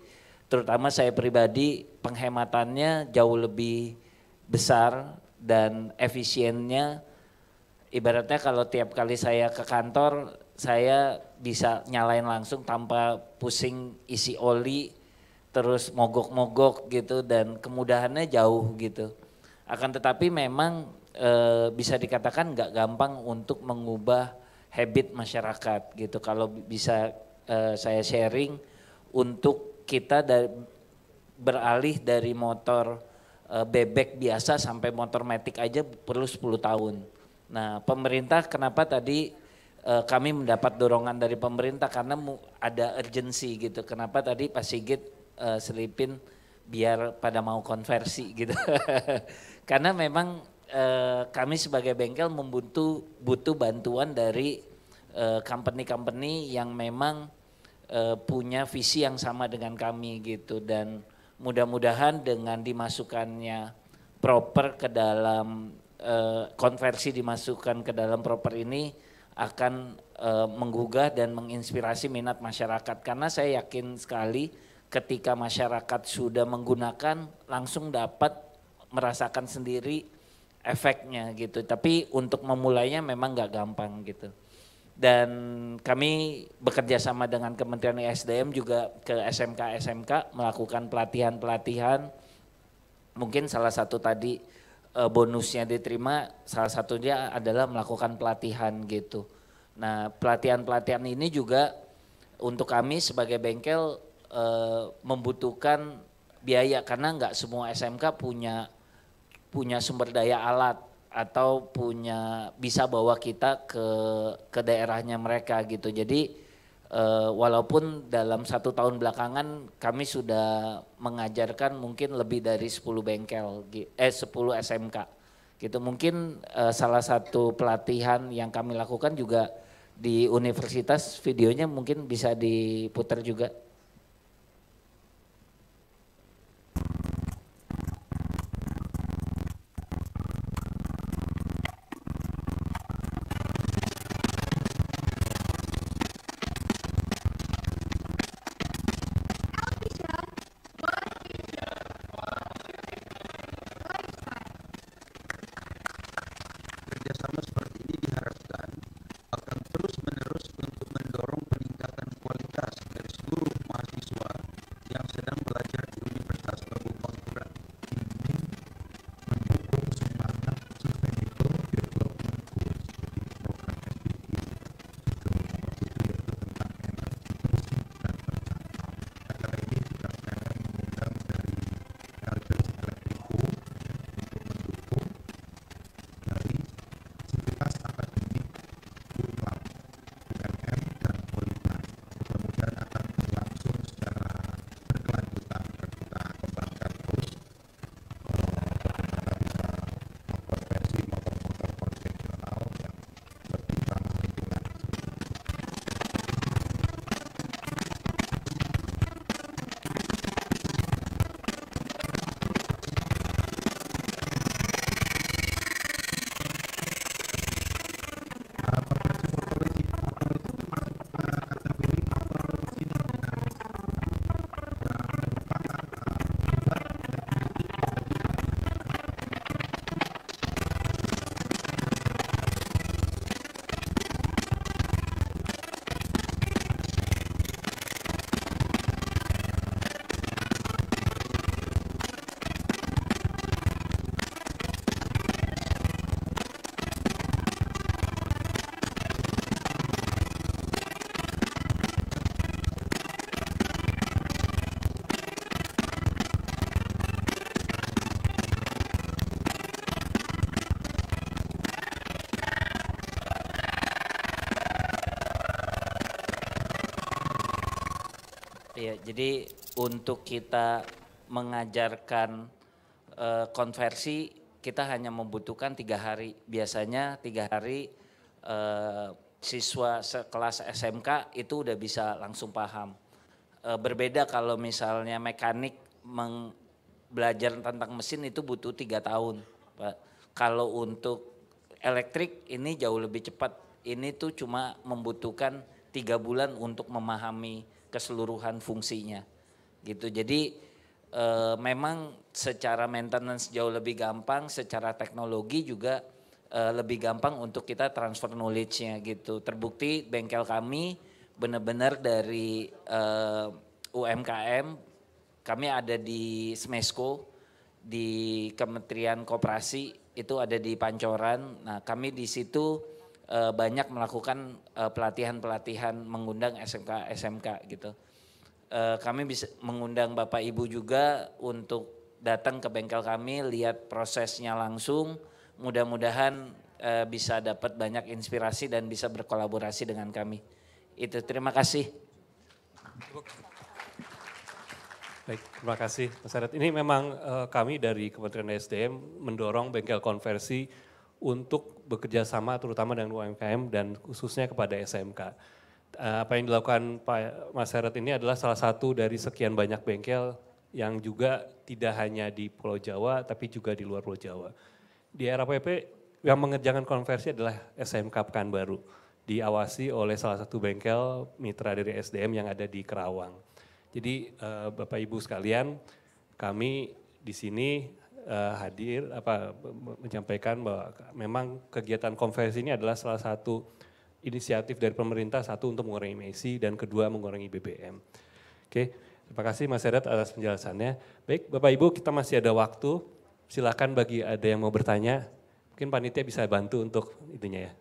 terutama saya pribadi penghematannya jauh lebih besar dan efisiennya ibaratnya kalau tiap kali saya ke kantor saya bisa nyalain langsung tanpa pusing isi oli terus mogok-mogok gitu dan kemudahannya jauh gitu akan tetapi memang e, bisa dikatakan nggak gampang untuk mengubah habit masyarakat gitu. Kalau bisa e, saya sharing untuk kita dari, beralih dari motor e, bebek biasa sampai motor metik aja perlu 10 tahun. Nah pemerintah kenapa tadi e, kami mendapat dorongan dari pemerintah karena ada urgensi gitu. Kenapa tadi Pak Sigit e, selipin biar pada mau konversi gitu. [laughs] Karena memang eh, kami sebagai bengkel membutuh butuh bantuan dari eh, company-company yang memang eh, punya visi yang sama dengan kami gitu dan mudah-mudahan dengan dimasukkannya proper ke dalam konversi dimasukkan ke dalam proper ini akan menggugah dan menginspirasi minat masyarakat karena saya yakin sekali ketika masyarakat sudah menggunakan langsung dapat merasakan sendiri efeknya gitu. Tapi untuk memulainya memang nggak gampang gitu. Dan kami bekerja sama dengan Kementerian ESDM juga ke SMK-SMK melakukan pelatihan-pelatihan. Mungkin salah satu tadi eh, bonusnya diterima salah satunya adalah melakukan pelatihan gitu. Nah pelatihan-pelatihan ini juga untuk kami sebagai bengkel eh, membutuhkan biaya karena nggak semua SMK punya punya sumber daya alat atau punya bisa bawa kita ke ke daerahnya mereka gitu. Jadi uh, walaupun dalam satu tahun belakangan kami sudah mengajarkan mungkin lebih dari 10 bengkel eh 10 SMK gitu. Mungkin uh, salah satu pelatihan yang kami lakukan juga di universitas videonya mungkin bisa diputar juga. Ya, jadi untuk kita mengajarkan uh, konversi kita hanya membutuhkan tiga hari. Biasanya tiga hari uh, siswa sekelas SMK itu udah bisa langsung paham. Uh, berbeda kalau misalnya mekanik meng belajar tentang mesin itu butuh tiga tahun. Pak. Kalau untuk elektrik ini jauh lebih cepat. Ini tuh cuma membutuhkan tiga bulan untuk memahami keseluruhan fungsinya gitu. Jadi e, memang secara maintenance jauh lebih gampang, secara teknologi juga e, lebih gampang untuk kita transfer knowledge-nya gitu. Terbukti bengkel kami benar-benar dari e, eh, UMKM, kami ada di Smesco, di Kementerian Koperasi itu ada di Pancoran. Nah kami di situ uh, banyak melakukan pelatihan pelatihan-pelatihan mengundang SMK SMK gitu. Uh, kami bisa mengundang Bapak Ibu juga untuk datang ke bengkel kami lihat prosesnya langsung. Mudah-mudahan uh, bisa dapat banyak inspirasi dan bisa berkolaborasi dengan kami. Itu terima kasih. Baik, terima kasih Mas Arat. Ini memang uh, kami dari Kementerian SDM mendorong bengkel konversi untuk bekerja sama terutama dengan UMKM dan khususnya kepada SMK. Eh, apa yang dilakukan Pak Mas Heret ini adalah salah satu dari sekian banyak bengkel yang juga tidak hanya di Pulau Jawa tapi juga di luar Pulau Jawa. Di era RAPP yang mengerjakan konversi adalah SMK Pekanbaru diawasi oleh salah satu bengkel mitra dari SDM yang ada di Kerawang. Jadi eh, Bapak Ibu sekalian, kami di sini uh, hadir apa menyampaikan bahwa memang kegiatan konversi ini adalah salah satu inisiatif dari pemerintah satu untuk mengurangi emisi dan kedua mengurangi BBM. Oke, terima kasih Mas Herat atas penjelasannya. Baik, Bapak Ibu kita masih ada waktu. Silakan bagi ada yang mau bertanya, mungkin panitia bisa bantu untuk itunya ya.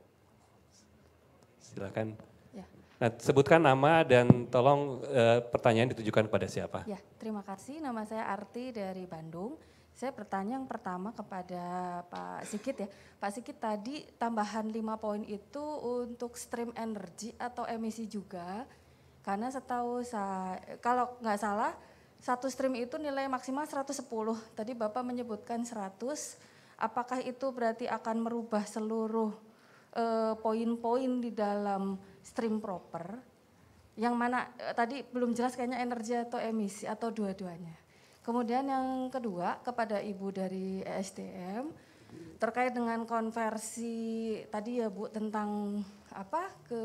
Silakan. Ya. Nah, sebutkan nama dan tolong e, pertanyaan ditujukan kepada siapa. Ya, terima kasih. Nama saya Arti dari Bandung. Saya bertanya yang pertama kepada Pak Sikit ya. Pak Sikit tadi tambahan lima poin itu untuk stream energi atau emisi juga. Karena setahu saya, kalau nggak salah, satu stream itu nilai maksimal 110. Tadi Bapak menyebutkan 100. Apakah itu berarti akan merubah seluruh poin eh, poin-poin di dalam stream proper? Yang mana eh, tadi belum jelas kayaknya energi atau emisi atau dua-duanya? Kemudian yang kedua kepada Ibu dari ESDM terkait dengan konversi tadi ya Bu tentang apa ke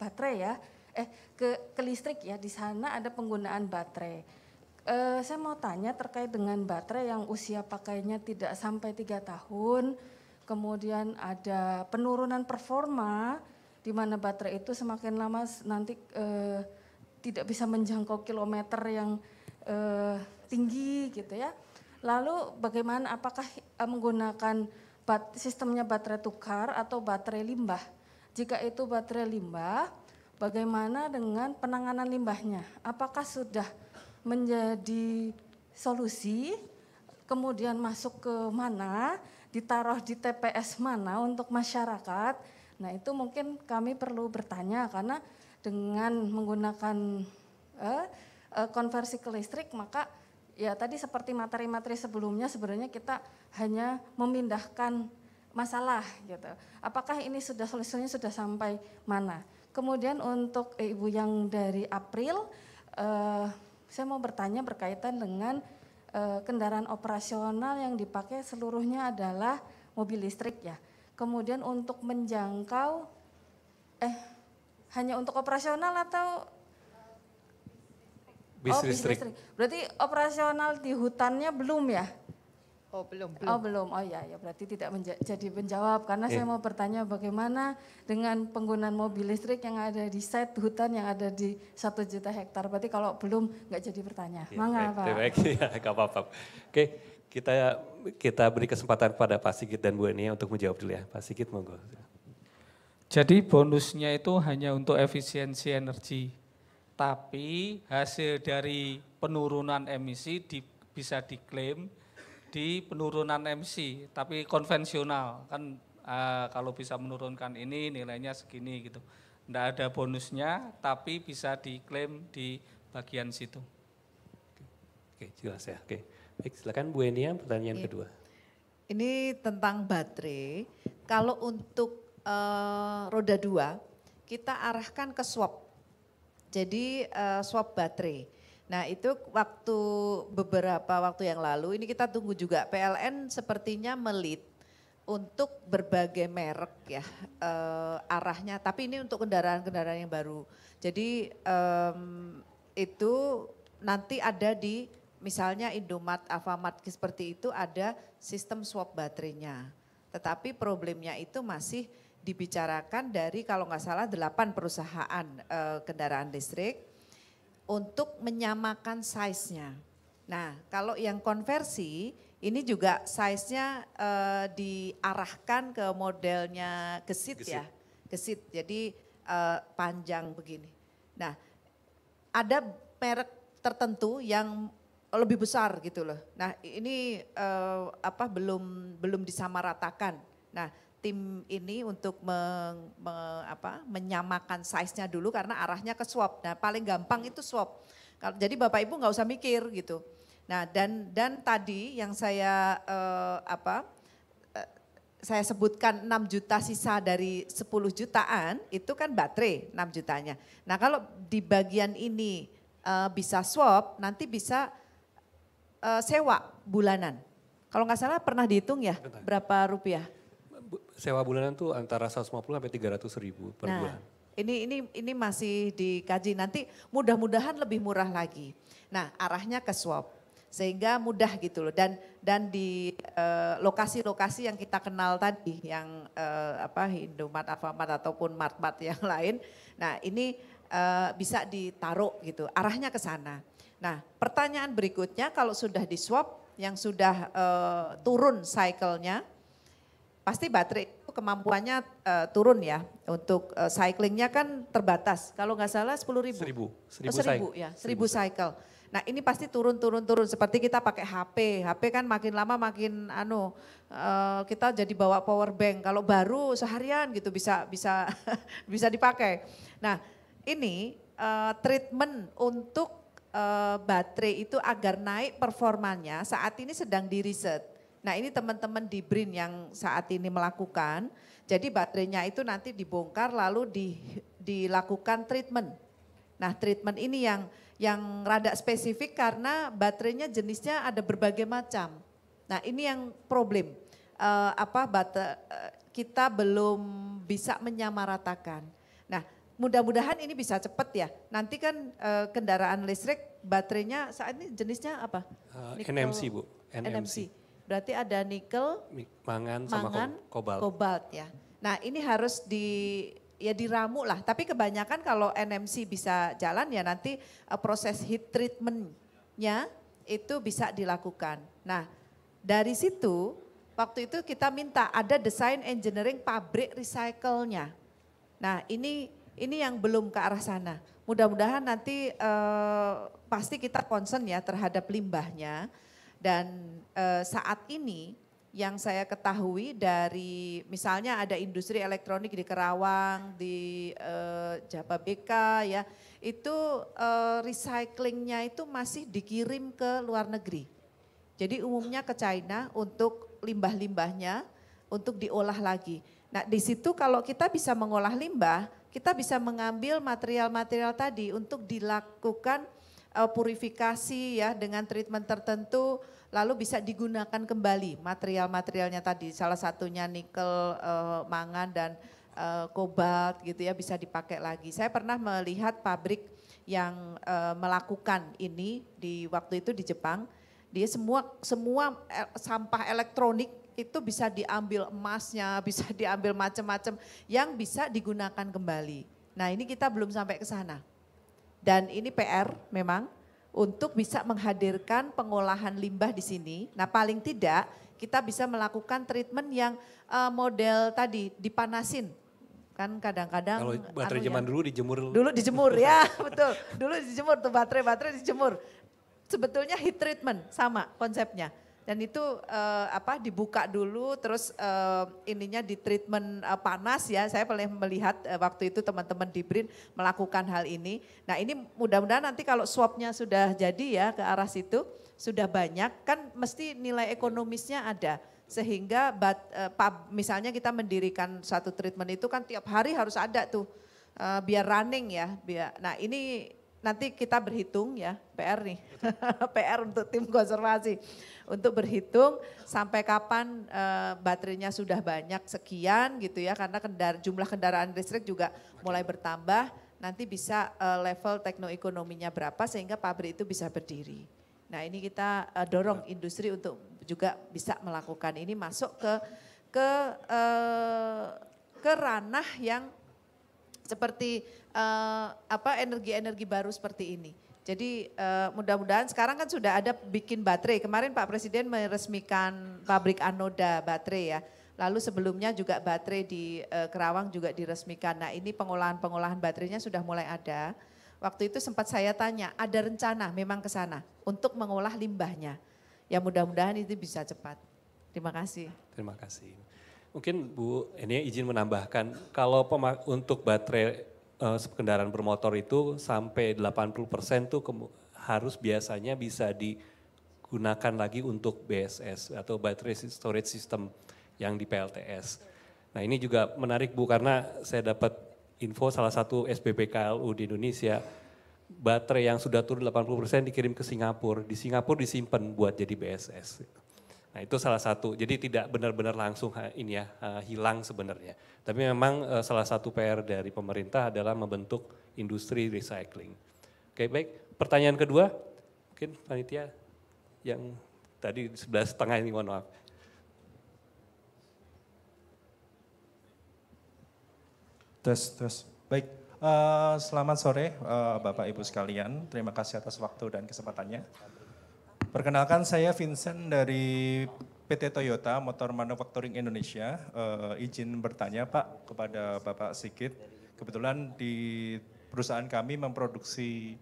baterai ya. Eh ke ke listrik ya di sana ada penggunaan baterai. Eh, saya mau tanya terkait dengan baterai yang usia pakainya tidak sampai tiga tahun, kemudian ada penurunan performa di mana baterai itu semakin lama nanti eh, tidak bisa menjangkau kilometer yang eh, tinggi gitu ya. Lalu bagaimana apakah eh, menggunakan bat, sistemnya baterai tukar atau baterai limbah? Jika itu baterai limbah, bagaimana dengan penanganan limbahnya? Apakah sudah menjadi solusi? Kemudian masuk ke mana? Ditaruh di TPS mana untuk masyarakat? Nah, itu mungkin kami perlu bertanya karena dengan menggunakan eh, eh konversi ke listrik maka Ya tadi seperti materi-materi sebelumnya sebenarnya kita hanya memindahkan masalah gitu. Apakah ini sudah solusinya sudah sampai mana? Kemudian untuk eh, ibu yang dari April, eh, saya mau bertanya berkaitan dengan eh, kendaraan operasional yang dipakai seluruhnya adalah mobil listrik ya. Kemudian untuk menjangkau, eh hanya untuk operasional atau bis oh, listrik. bis listrik. Berarti operasional di hutannya belum ya? Oh belum, oh, belum. Oh belum. Oh ya, ya berarti tidak menja jadi menjawab karena yeah. saya iya. mau bertanya bagaimana dengan penggunaan mobil listrik yang ada di set hutan yang ada di satu juta hektar. Berarti kalau belum nggak jadi bertanya. Yeah, Mangga Pak. Baik, [laughs] ya, apa-apa. Oke, kita kita beri kesempatan pada Pak Sigit dan Bu Eni untuk menjawab dulu ya. Pak Sigit monggo. Jadi bonusnya itu hanya untuk efisiensi energi tapi hasil dari penurunan emisi di, bisa diklaim di penurunan emisi, tapi konvensional kan uh, kalau bisa menurunkan ini nilainya segini gitu. Tidak ada bonusnya, tapi bisa diklaim di bagian situ. Oke, jelas ya. Oke, baik silakan Bu Enia pertanyaan ya. kedua. Ini tentang baterai. Kalau untuk uh, roda dua, kita arahkan ke swap jadi uh, eh, swab baterai. Nah itu waktu beberapa waktu yang lalu ini kita tunggu juga PLN sepertinya melit untuk berbagai merek ya uh, arahnya. Tapi ini untuk kendaraan-kendaraan yang baru. Jadi um, itu nanti ada di misalnya Indomat, Alfamart seperti itu ada sistem swap baterainya. Tetapi problemnya itu masih dibicarakan dari kalau nggak salah 8 perusahaan e, kendaraan listrik untuk menyamakan size-nya. Nah, kalau yang konversi ini juga size-nya e, diarahkan ke modelnya gesit, gesit. ya. Gesit. Jadi e, panjang begini. Nah, ada merek tertentu yang lebih besar gitu loh. Nah, ini e, apa belum belum disamaratakan. Nah, tim ini untuk meng, me, apa, menyamakan size-nya dulu karena arahnya ke swap. Nah paling gampang itu swap. Jadi Bapak Ibu nggak usah mikir gitu. Nah dan dan tadi yang saya eh, apa eh, saya sebutkan 6 juta sisa dari 10 jutaan itu kan baterai 6 jutanya. Nah kalau di bagian ini eh, bisa swap nanti bisa eh, sewa bulanan. Kalau nggak salah pernah dihitung ya berapa rupiah? sewa bulanan tuh antara 150 sampai 300 ribu per nah, bulan. Ini ini ini masih dikaji nanti mudah-mudahan lebih murah lagi. Nah, arahnya ke swap sehingga mudah gitu loh dan dan di eh, lokasi-lokasi yang kita kenal tadi yang eh, apa Indomaret, Alfamart ataupun Martmart yang [laughs] lain. Nah, ini eh, bisa ditaruh gitu, arahnya ke sana. Nah, pertanyaan berikutnya kalau sudah di swap yang sudah turun cycle-nya pasti baterai itu kemampuannya uh, turun ya. Untuk uh, cyclingnya kan terbatas. Kalau nggak salah sepuluh ribu. Seribu. Seribu, oh, seribu ya, seribu, seribu cycle. Nah ini pasti turun-turun-turun seperti kita pakai HP. HP kan makin lama makin anu uh, kita jadi bawa power bank. Kalau baru seharian gitu bisa bisa [laughs] bisa dipakai. Nah ini uh, treatment untuk uh, baterai itu agar naik performanya saat ini sedang di riset Nah ini teman-teman di BRIN yang saat ini melakukan, jadi baterainya itu nanti dibongkar lalu di, dilakukan treatment. Nah treatment ini yang yang rada spesifik karena baterainya jenisnya ada berbagai macam. Nah ini yang problem, uh, apa bata, eh, kita belum bisa menyamaratakan. Nah mudah-mudahan ini bisa cepat ya, nanti kan uh, kendaraan listrik baterainya saat ini jenisnya apa? Uh, NMC Bu, NMC. NMC. Berarti ada nikel, mangan, sama kobalt. kobalt ya. Nah ini harus di ya diramu lah. Tapi kebanyakan kalau NMC bisa jalan ya nanti uh, proses heat treatmentnya itu bisa dilakukan. Nah dari situ waktu itu kita minta ada desain engineering pabrik recycle-nya. Nah ini ini yang belum ke arah sana. Mudah-mudahan nanti eh, pasti kita concern ya terhadap limbahnya. Dan eh, saat ini yang saya ketahui dari misalnya ada industri elektronik di Kerawang, di eh, Jababeka ya, itu eh, recyclingnya itu masih dikirim ke luar negeri. Jadi umumnya ke China untuk limbah-limbahnya untuk diolah lagi. Nah di situ kalau kita bisa mengolah limbah, kita bisa mengambil material-material tadi untuk dilakukan uh, purifikasi ya dengan treatment tertentu lalu bisa digunakan kembali material-materialnya tadi salah satunya nikel, uh, mangan dan uh, kobalt gitu ya bisa dipakai lagi. Saya pernah melihat pabrik yang uh, melakukan ini di waktu itu di Jepang. Dia semua semua sampah elektronik itu bisa diambil emasnya, [laughs] bisa diambil macam-macam yang bisa digunakan kembali. Nah, ini kita belum sampai ke sana. Dan ini PR memang untuk bisa menghadirkan pengolahan limbah di sini. Nah paling tidak kita bisa melakukan treatment yang uh, model tadi dipanasin kan kadang-kadang kalau baterai zaman dulu dijemur dulu dijemur ya [laughs] betul dulu dijemur tuh baterai baterai dijemur sebetulnya heat treatment sama konsepnya dan itu uh, apa dibuka dulu terus uh, ininya di treatment uh, panas ya saya pernah melihat uh, waktu itu teman-teman di Brin melakukan hal ini nah ini mudah-mudahan nanti kalau swabnya sudah jadi ya ke arah situ sudah banyak kan mesti nilai ekonomisnya ada sehingga bat, uh, pub, misalnya kita mendirikan satu treatment itu kan tiap hari harus ada tuh uh, biar running ya biar nah ini nanti kita berhitung ya, PR nih, [laughs] PR untuk tim konservasi, untuk berhitung sampai kapan e, baterainya sudah banyak sekian gitu ya, karena kendara, jumlah kendaraan listrik juga mulai bertambah, nanti bisa e, level teknoekonominya berapa sehingga pabrik itu bisa berdiri. Nah ini kita e, dorong ya. industri untuk juga bisa melakukan ini masuk ke ke e, ke ranah yang seperti Eh, apa energi-energi baru seperti ini. Jadi uh, mudah-mudahan sekarang kan sudah ada bikin baterai. Kemarin Pak Presiden meresmikan pabrik anoda baterai ya. Lalu sebelumnya juga baterai di uh, Kerawang juga diresmikan. Nah ini pengolahan-pengolahan baterainya sudah mulai ada. Waktu itu sempat saya tanya, ada rencana memang ke sana untuk mengolah limbahnya. Ya mudah-mudahan itu bisa cepat. Terima kasih. Terima kasih. Mungkin Bu, ini izin menambahkan, kalau untuk baterai uh, kendaraan bermotor itu sampai 80% tuh harus biasanya bisa digunakan lagi untuk BSS atau battery storage system yang di PLTS. Nah ini juga menarik Bu karena saya dapat info salah satu SPPKLU di Indonesia baterai yang sudah turun 80% dikirim ke Singapura, di Singapura disimpan buat jadi BSS. Nah itu salah satu, jadi tidak benar-benar langsung ini ya hilang sebenarnya. Tapi memang eh, salah satu PR dari pemerintah adalah membentuk industri recycling. Oke baik, pertanyaan kedua mungkin panitia yang tadi di sebelah setengah ini mohon maaf. Tes, tes. Baik, uh, selamat sore uh, Bapak Ibu sekalian. Terima kasih atas waktu dan kesempatannya. Perkenalkan saya Vincent dari PT Toyota Motor Manufacturing Indonesia. Uh, izin bertanya Pak kepada Bapak Sikit. Kebetulan di perusahaan kami memproduksi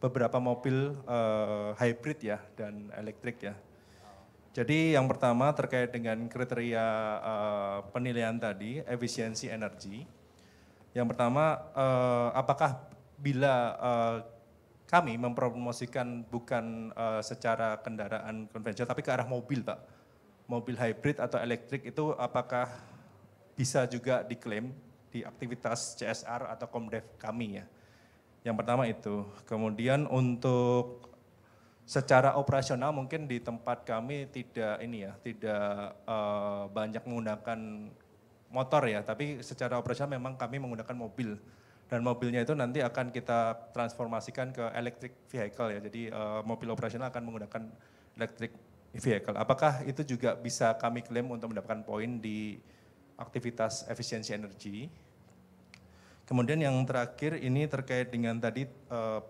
beberapa mobil uh, hybrid ya dan elektrik ya. Jadi yang pertama terkait dengan kriteria uh, penilaian tadi efisiensi energi. Yang pertama uh, apakah bila uh, kami mempromosikan bukan uh, secara kendaraan konvensional tapi ke arah mobil, Pak. Mobil hybrid atau elektrik itu apakah bisa juga diklaim di aktivitas CSR atau Komdev kami ya? Yang pertama itu. Kemudian untuk secara operasional mungkin di tempat kami tidak ini ya, tidak uh, banyak menggunakan motor ya, tapi secara operasional memang kami menggunakan mobil dan mobilnya itu nanti akan kita transformasikan ke electric vehicle ya. Jadi uh, mobil operasional akan menggunakan electric vehicle. Apakah itu juga bisa kami klaim untuk mendapatkan poin di aktivitas efisiensi energi? Kemudian yang terakhir ini terkait dengan tadi uh,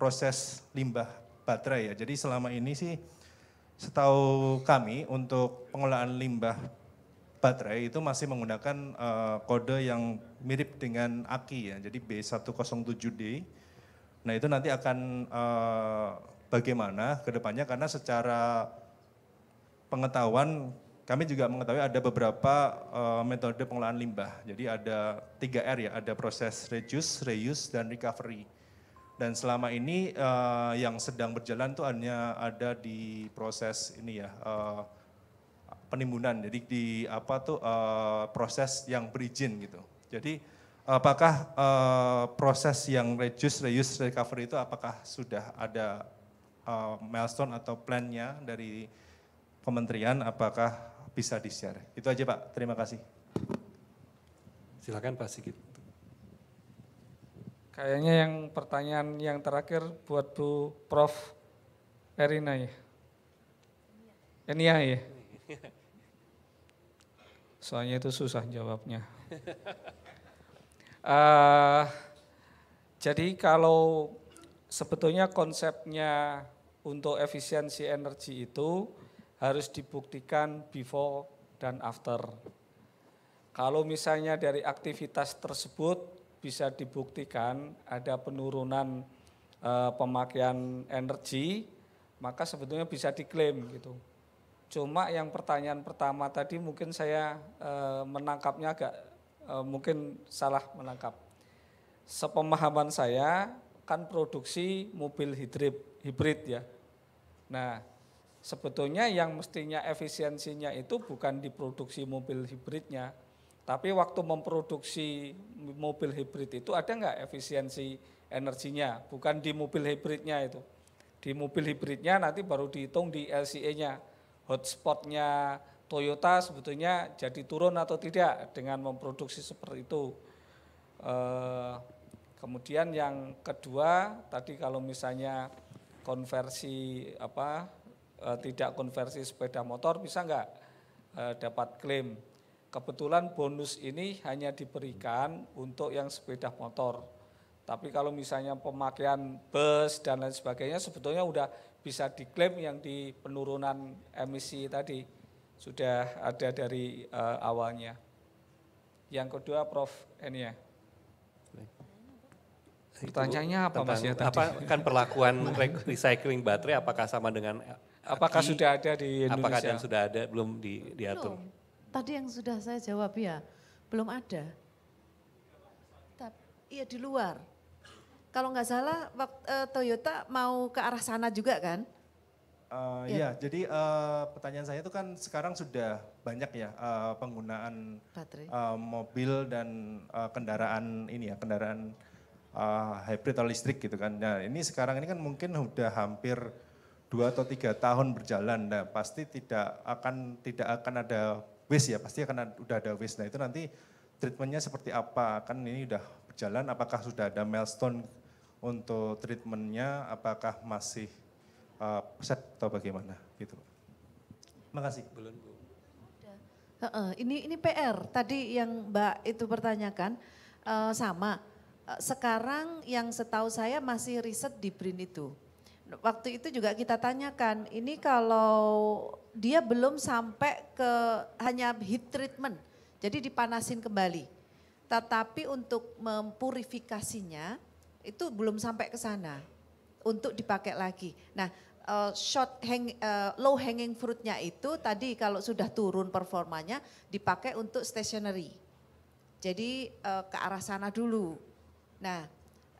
proses limbah baterai ya. Jadi selama ini sih setahu kami untuk pengolahan limbah baterai itu masih menggunakan uh, kode yang mirip dengan AKI ya, jadi B107D. Nah itu nanti akan uh, bagaimana kedepannya karena secara pengetahuan kami juga mengetahui ada beberapa uh, metode pengelolaan limbah. Jadi ada 3R ya, ada proses reduce, reuse, dan recovery. Dan selama ini uh, yang sedang berjalan tuh hanya ada di proses ini ya, uh, penimbunan, jadi di apa tuh uh, proses yang berizin gitu. Jadi apakah uh, proses yang reduce, reuse, recovery itu apakah sudah ada uh, milestone atau plannya dari kementerian? Apakah bisa di share? Itu aja Pak, terima kasih. Silakan Pak Sigit. Kayaknya yang pertanyaan yang terakhir buat Bu Prof Erina ya. Enia ya. Soalnya itu susah jawabnya. uh, [laughs] jadi kalau sebetulnya konsepnya untuk efisiensi energi itu harus dibuktikan before dan after. Kalau misalnya dari aktivitas tersebut bisa dibuktikan ada penurunan uh, pemakaian energi, maka sebetulnya bisa diklaim gitu. Cuma yang pertanyaan pertama tadi mungkin saya e, menangkapnya agak e, mungkin salah menangkap. Sepemahaman saya kan produksi mobil hybrid hibrid ya. Nah, sebetulnya yang mestinya efisiensinya itu bukan diproduksi mobil hibridnya, tapi waktu memproduksi mobil hibrid itu ada nggak efisiensi energinya? Bukan di mobil hibridnya itu. Di mobil hibridnya nanti baru dihitung di LCE-nya hotspotnya Toyota sebetulnya jadi turun atau tidak dengan memproduksi seperti itu. Eh, kemudian yang kedua tadi kalau misalnya konversi apa eh, tidak konversi sepeda motor bisa nggak eh, dapat klaim. Kebetulan bonus ini hanya diberikan untuk yang sepeda motor. Tapi kalau misalnya pemakaian bus dan lain sebagainya sebetulnya udah bisa diklaim yang di penurunan emisi tadi sudah ada dari uh, awalnya. Yang kedua Prof Enia. Pertanyaannya apa Mas ya tadi? Apa kan perlakuan recycling baterai apakah sama dengan apakah e sudah ada di Indonesia? Apakah yang sudah ada belum di, diatur? Belum. Tadi yang sudah saya jawab ya, belum ada. Iya di luar kalau nggak salah waktu, uh, e, Toyota mau ke arah sana juga kan? Uh, ya. ya, jadi uh, pertanyaan saya itu kan sekarang sudah banyak ya uh, penggunaan Uh, mobil dan uh, kendaraan ini ya kendaraan uh, hybrid atau listrik gitu kan. Nah ini sekarang ini kan mungkin sudah hampir dua atau tiga tahun berjalan, nah pasti tidak akan tidak akan ada waste ya, pasti akan ada, udah ada waste. Nah itu nanti treatmentnya seperti apa? Kan ini sudah berjalan, apakah sudah ada milestone untuk treatmentnya apakah masih uh, set atau bagaimana gitu Pak. Makasih. Belum Bu. Uh, uh, ini ini PR tadi yang Mbak itu pertanyakan uh, sama. Uh, sekarang yang setahu saya masih riset di BRIN itu. Waktu itu juga kita tanyakan, ini kalau dia belum sampai ke hanya heat treatment, jadi dipanasin kembali. Tetapi untuk mempurifikasinya, itu belum sampai ke sana untuk dipakai lagi. Nah, uh, short hang, uh, low hanging fruitnya itu tadi kalau sudah turun performanya dipakai untuk stationery. Jadi uh, ke arah sana dulu. Nah,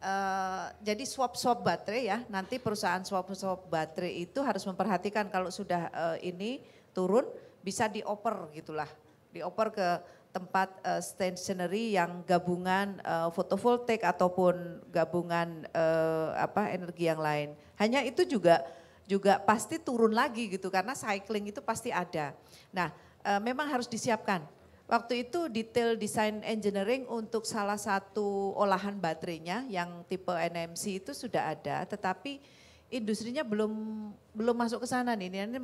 uh, jadi swap-swap baterai ya. Nanti perusahaan swap-swap baterai itu harus memperhatikan kalau sudah uh, ini turun bisa dioper gitulah, dioper ke tempat uh, stationery yang gabungan uh, eh, fotovoltaik ataupun gabungan uh, apa energi yang lain. Hanya itu juga juga pasti turun lagi gitu karena cycling itu pasti ada. Nah, uh, memang harus disiapkan. Waktu itu detail desain engineering untuk salah satu olahan baterainya yang tipe NMC itu sudah ada, tetapi industrinya belum belum masuk ke sana nih. Ini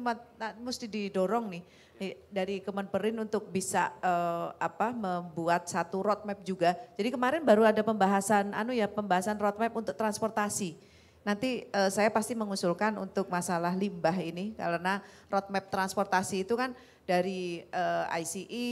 mesti didorong nih Iya, dari Kemenperin untuk bisa uh, apa membuat satu roadmap juga. Jadi kemarin baru ada pembahasan anu ya pembahasan roadmap untuk transportasi. Nanti uh, saya pasti mengusulkan untuk masalah limbah ini karena roadmap transportasi itu kan dari uh, eh, ICE,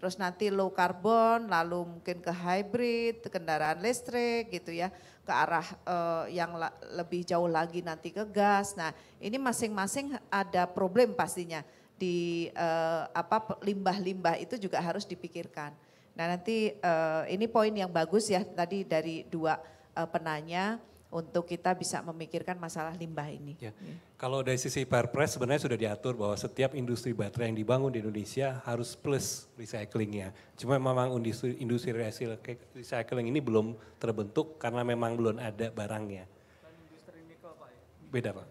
terus nanti low carbon, lalu mungkin ke hybrid, kendaraan listrik gitu ya, ke arah uh, yang lebih jauh lagi nanti ke gas. Nah, ini masing-masing ada problem pastinya di uh, apa limbah-limbah itu juga harus dipikirkan. Nah nanti uh, ini poin yang bagus ya tadi dari dua uh, penanya untuk kita bisa memikirkan masalah limbah ini. ya. Kalau dari sisi Perpres sebenarnya sudah diatur bahwa setiap industri baterai yang dibangun di Indonesia harus plus recyclingnya. Cuma memang industri, industri recycling ini belum terbentuk karena memang belum ada barangnya. Industri ya? Beda Pak.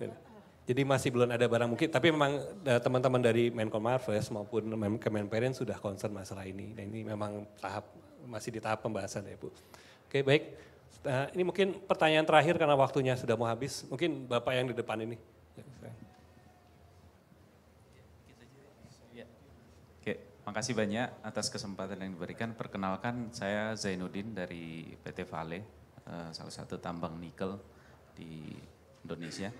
Beda. Jadi masih belum ada barang mungkin, tapi memang eh, teman-teman dari Menko Marves maupun Kemenperin sudah concern masalah ini. Dan ini memang tahap masih di tahap pembahasan ya Bu. Oke baik, nah, ini mungkin pertanyaan terakhir karena waktunya sudah mau habis. Mungkin Bapak yang di depan ini. Ya, ya. Oke, makasih banyak atas kesempatan yang diberikan. Perkenalkan saya Zainuddin dari PT Vale, eh, salah satu tambang nikel di Indonesia.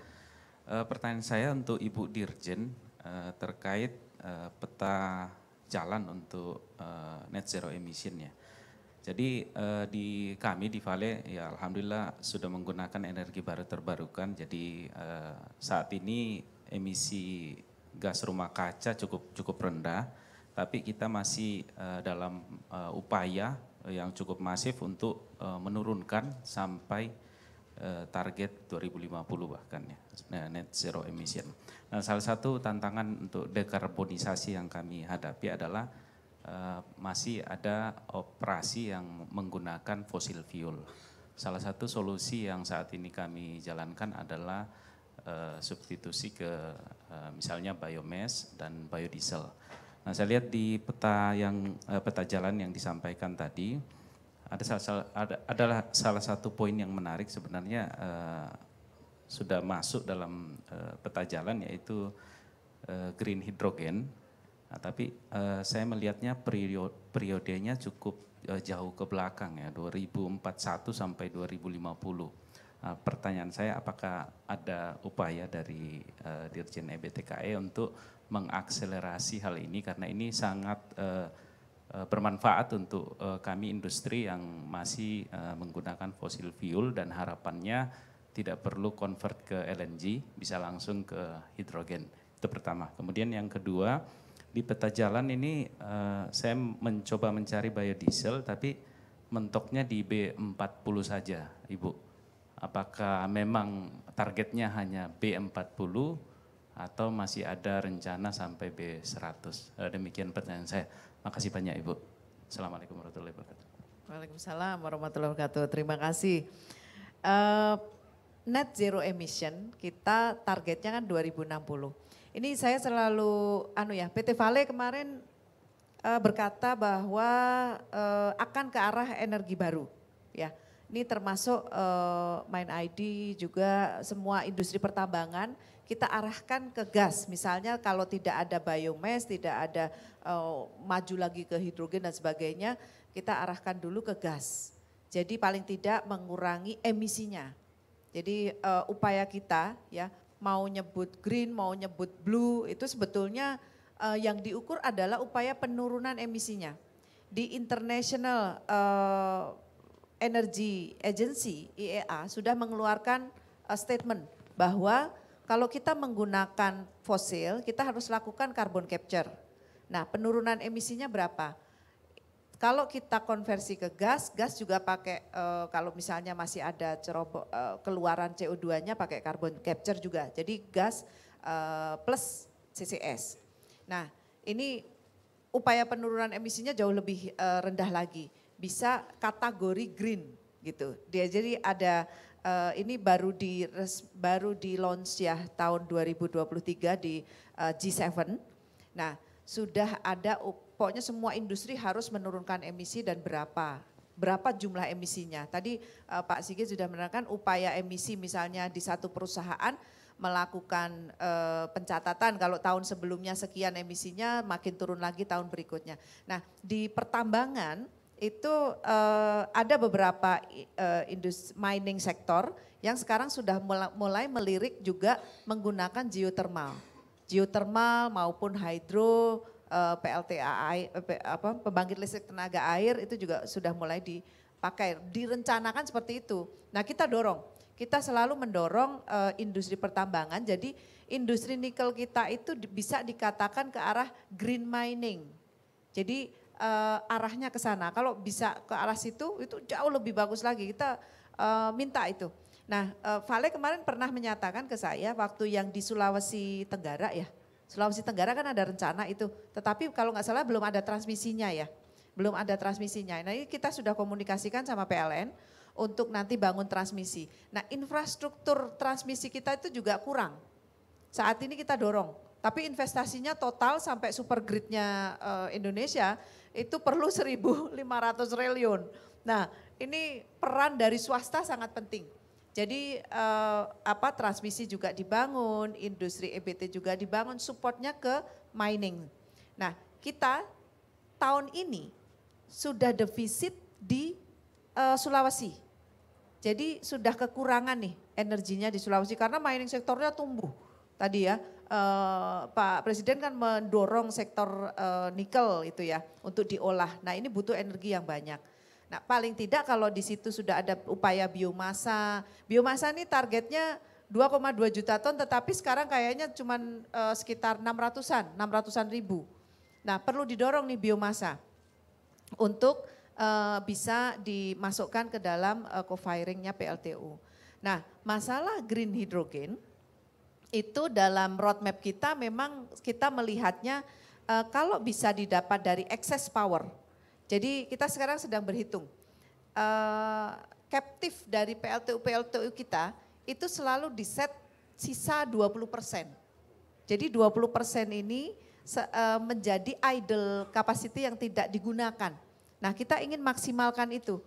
Eh, pertanyaan saya untuk Ibu Dirjen uh, terkait uh, peta jalan untuk uh, net zero emission ya. Jadi uh, di kami di Vale ya alhamdulillah sudah menggunakan energi baru terbarukan. Jadi uh, saat ini emisi gas rumah kaca cukup cukup rendah, tapi kita masih uh, dalam uh, upaya yang cukup masif untuk uh, menurunkan sampai Eh, target 2050 bahkan ya nah, net zero emission. Nah, salah satu tantangan untuk dekarbonisasi yang kami hadapi adalah uh, masih ada operasi yang menggunakan fosil fuel. Salah satu solusi yang saat ini kami jalankan adalah uh, substitusi ke uh, misalnya biomass dan biodiesel. Nah, saya lihat di peta yang uh, peta jalan yang disampaikan tadi ada salah, ada, adalah salah satu poin yang menarik sebenarnya uh, sudah masuk dalam uh, peta jalan yaitu uh, green hidrogen. Nah, tapi uh, saya melihatnya periode periodenya cukup jauh ke belakang ya 2041 sampai 2050. Nah, pertanyaan saya apakah ada upaya dari uh, Dirjen EBTKE e untuk mengakselerasi hal ini karena ini sangat uh, Eh, bermanfaat untuk eh, kami industri yang masih eh, menggunakan fosil fuel dan harapannya tidak perlu convert ke LNG, bisa langsung ke hidrogen. Itu pertama. Kemudian yang kedua, di peta jalan ini saya mencoba mencari biodiesel tapi mentoknya di B40 saja, Ibu. Apakah memang targetnya hanya B40 atau masih ada rencana sampai B100? Demikian pertanyaan saya. Makasih banyak Ibu. Assalamualaikum warahmatullahi wabarakatuh. Waalaikumsalam warahmatullahi wabarakatuh. Terima kasih. Uh, net zero emission kita targetnya kan 2060. Ini saya selalu anu ya PT Vale kemarin uh, berkata bahwa uh, akan ke arah energi baru ya. Ini termasuk uh, ID juga semua industri pertambangan kita arahkan ke gas. Misalnya kalau tidak ada biomass, tidak ada uh, maju lagi ke hidrogen dan sebagainya, kita arahkan dulu ke gas. Jadi paling tidak mengurangi emisinya. Jadi uh, upaya kita ya mau nyebut green, mau nyebut blue itu sebetulnya uh, yang diukur adalah upaya penurunan emisinya. Di International uh, Energy Agency (IEA) sudah mengeluarkan uh, statement bahwa kalau kita menggunakan fosil, kita harus lakukan carbon capture. Nah, penurunan emisinya berapa? Kalau kita konversi ke gas, gas juga pakai e, kalau misalnya masih ada ceroboh, e, keluaran CO2-nya pakai carbon capture juga. Jadi gas e, plus CCS. Nah, ini upaya penurunan emisinya jauh lebih e, rendah lagi. Bisa kategori green gitu. Dia jadi ada uh, ini baru di baru di launch ya tahun 2023 di uh, eh, G7. Nah, sudah ada pokoknya semua industri harus menurunkan emisi dan berapa berapa jumlah emisinya. Tadi uh, Pak Sigit sudah menerangkan upaya emisi misalnya di satu perusahaan melakukan e, pencatatan kalau tahun sebelumnya sekian emisinya makin turun lagi tahun berikutnya. Nah, di pertambangan itu uh, ada beberapa uh, eh, industri mining sektor yang sekarang sudah mulai melirik juga menggunakan geothermal. Geothermal maupun hydro, uh, eh, PLTA, apa, pembangkit listrik tenaga air itu juga sudah mulai dipakai, direncanakan seperti itu. Nah kita dorong, kita selalu mendorong uh, industri pertambangan, jadi industri nikel kita itu bisa dikatakan ke arah green mining. Jadi uh, arahnya ke sana. Kalau bisa ke arah situ itu jauh lebih bagus lagi. Kita uh, minta itu. Nah, uh, Vale kemarin pernah menyatakan ke saya waktu yang di Sulawesi Tenggara ya. Sulawesi Tenggara kan ada rencana itu, tetapi kalau nggak salah belum ada transmisinya ya. Belum ada transmisinya. Nah, ini kita sudah komunikasikan sama PLN untuk nanti bangun transmisi. Nah, infrastruktur transmisi kita itu juga kurang. Saat ini kita dorong, tapi investasinya total sampai super gridnya Indonesia itu perlu 1.500 triliun. Nah, ini peran dari swasta sangat penting. Jadi eh, apa transmisi juga dibangun, industri EBT juga dibangun, supportnya ke mining. Nah, kita tahun ini sudah defisit di eh, Sulawesi. Jadi sudah kekurangan nih energinya di Sulawesi karena mining sektornya tumbuh tadi ya Eh, Pak Presiden kan mendorong sektor uh, nikel itu ya untuk diolah. Nah ini butuh energi yang banyak. Nah paling tidak kalau di situ sudah ada upaya biomasa. Biomasa ini targetnya 2,2 juta ton tetapi sekarang kayaknya cuma uh, eh, sekitar 600-an, 600-an ribu. Nah perlu didorong nih biomasa untuk uh, bisa dimasukkan ke dalam uh, co-firingnya PLTU. Nah masalah green hydrogen itu dalam roadmap kita memang kita melihatnya uh, kalau bisa didapat dari excess power. Jadi kita sekarang sedang berhitung. Uh, captive dari PLTU-PLTU kita itu selalu di set sisa 20 persen. Jadi 20 persen ini uh, menjadi idle capacity yang tidak digunakan. Nah kita ingin maksimalkan itu.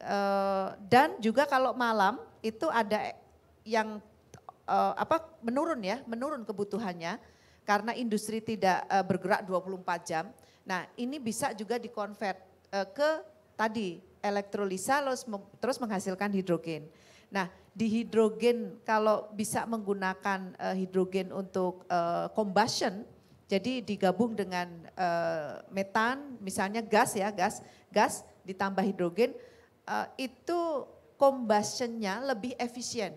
Uh, dan juga kalau malam itu ada yang uh, apa menurun ya, menurun kebutuhannya karena industri tidak uh, bergerak 24 jam. Nah, ini bisa juga dikonvert uh, eh, ke tadi elektrolisa terus terus menghasilkan hidrogen. Nah, di hidrogen kalau bisa menggunakan uh, hidrogen untuk uh, combustion jadi digabung dengan uh, metan, misalnya gas ya, gas, gas ditambah hidrogen, uh, itu combustionnya lebih efisien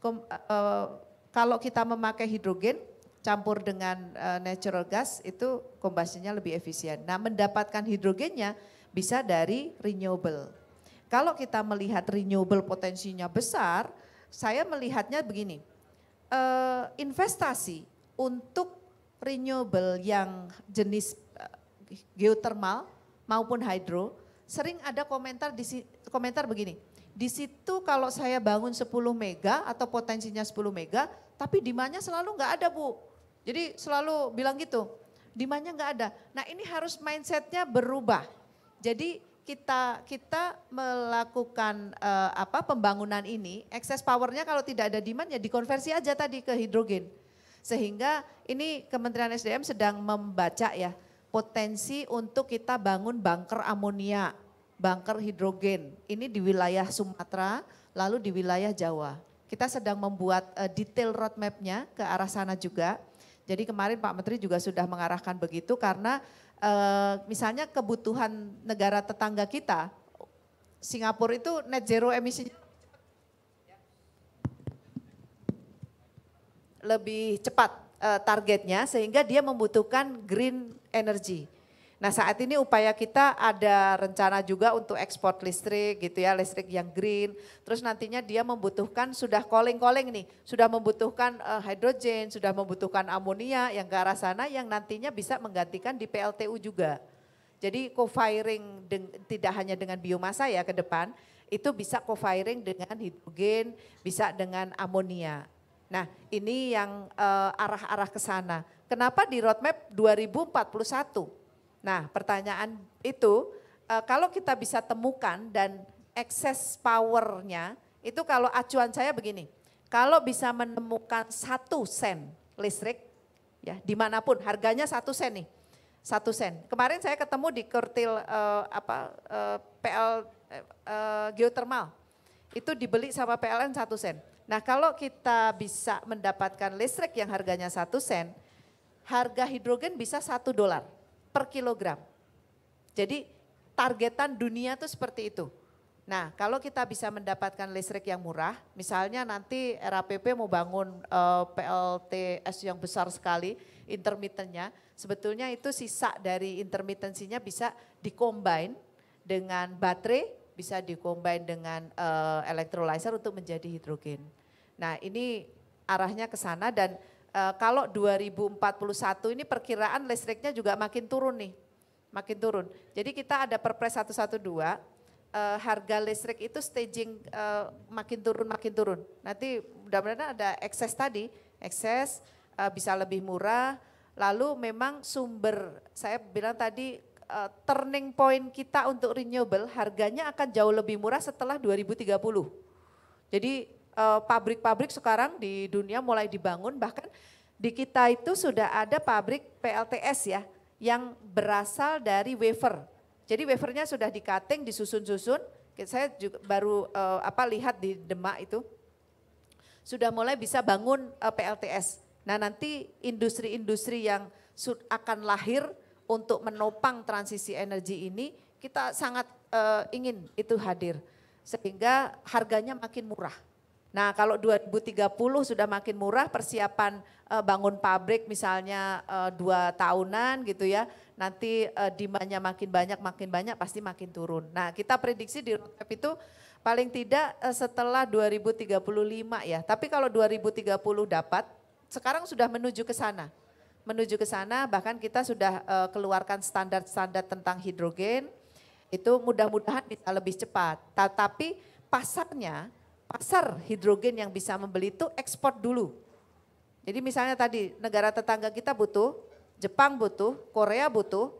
Kom, uh, kalau kita memakai hidrogen campur dengan uh, natural gas itu kombasinya lebih efisien. Nah, mendapatkan hidrogennya bisa dari renewable. Kalau kita melihat renewable potensinya besar, saya melihatnya begini. Uh, investasi untuk renewable yang jenis geothermal maupun hydro sering ada komentar di komentar begini di situ kalau saya bangun 10 mega atau potensinya 10 mega, tapi dimanya selalu nggak ada Bu. Jadi selalu bilang gitu, dimanya nggak ada. Nah ini harus mindsetnya berubah. Jadi kita kita melakukan uh, apa pembangunan ini, excess powernya kalau tidak ada demand ya dikonversi aja tadi ke hidrogen. Sehingga ini Kementerian SDM sedang membaca ya potensi untuk kita bangun bunker amonia bunker hidrogen. Ini di wilayah Sumatera, lalu di wilayah Jawa. Kita sedang membuat uh, detail roadmapnya ke arah sana juga. Jadi kemarin Pak Menteri juga sudah mengarahkan begitu karena uh, misalnya kebutuhan negara tetangga kita, Singapura itu net zero emisinya lebih cepat uh, targetnya sehingga dia membutuhkan green energy. Nah saat ini upaya kita ada rencana juga untuk ekspor listrik gitu ya, listrik yang green. Terus nantinya dia membutuhkan sudah calling-calling nih, sudah membutuhkan uh, hidrogen, sudah membutuhkan amonia yang ke arah sana yang nantinya bisa menggantikan di PLTU juga. Jadi co-firing tidak hanya dengan biomasa ya ke depan, itu bisa co-firing dengan hidrogen, bisa dengan amonia. Nah, ini yang eh, arah-arah uh, ke sana. Kenapa di roadmap 2041? Nah pertanyaan itu eh, kalau kita bisa temukan dan excess powernya itu kalau acuan saya begini, kalau bisa menemukan satu sen listrik ya dimanapun harganya satu sen nih satu sen. Kemarin saya ketemu di kertil uh, apa uh, eh, PL uh, geothermal itu dibeli sama PLN satu sen. Nah kalau kita bisa mendapatkan listrik yang harganya satu sen, harga hidrogen bisa satu dolar per kilogram. Jadi targetan dunia itu seperti itu. Nah, kalau kita bisa mendapatkan listrik yang murah, misalnya nanti RAPP mau bangun uh, eh, PLTS yang besar sekali intermittentnya, sebetulnya itu sisa dari intermittensinya bisa dikombin dengan baterai, bisa dikombin dengan uh, eh, elektrolyzer untuk menjadi hidrogen. Nah, ini arahnya ke sana dan Eh, kalau 2041 ini perkiraan listriknya juga makin turun nih, makin turun. Jadi kita ada Perpres 112, uh, eh, harga listrik itu staging uh, makin turun makin turun. Nanti mudah-mudahan ada ekses tadi, ekses uh, bisa lebih murah. Lalu memang sumber saya bilang tadi turning point kita untuk renewable harganya akan jauh lebih murah setelah 2030. Jadi Eh, pabrik-pabrik sekarang di dunia mulai dibangun bahkan di kita itu sudah ada pabrik PLTS ya yang berasal dari wafer. Jadi wafernya sudah dikating, disusun-susun. Saya juga baru uh, apa lihat di Demak itu sudah mulai bisa bangun uh, eh, PLTS. Nah, nanti industri-industri yang akan lahir untuk menopang transisi energi ini kita sangat uh, ingin itu hadir sehingga harganya makin murah. Nah, kalau 2030 sudah makin murah persiapan eh, bangun pabrik misalnya eh, dua tahunan gitu ya. Nanti uh, demandnya makin banyak, makin banyak pasti makin turun. Nah, kita prediksi di roadmap itu paling tidak uh, setelah 2035 ya. Tapi kalau 2030 dapat, sekarang sudah menuju ke sana. Menuju ke sana bahkan kita sudah keluarkan standar-standar tentang hidrogen. Itu mudah-mudahan bisa lebih cepat. Tetapi pasarnya pasar hidrogen yang bisa membeli itu ekspor dulu. Jadi misalnya tadi negara tetangga kita butuh, Jepang butuh, Korea butuh,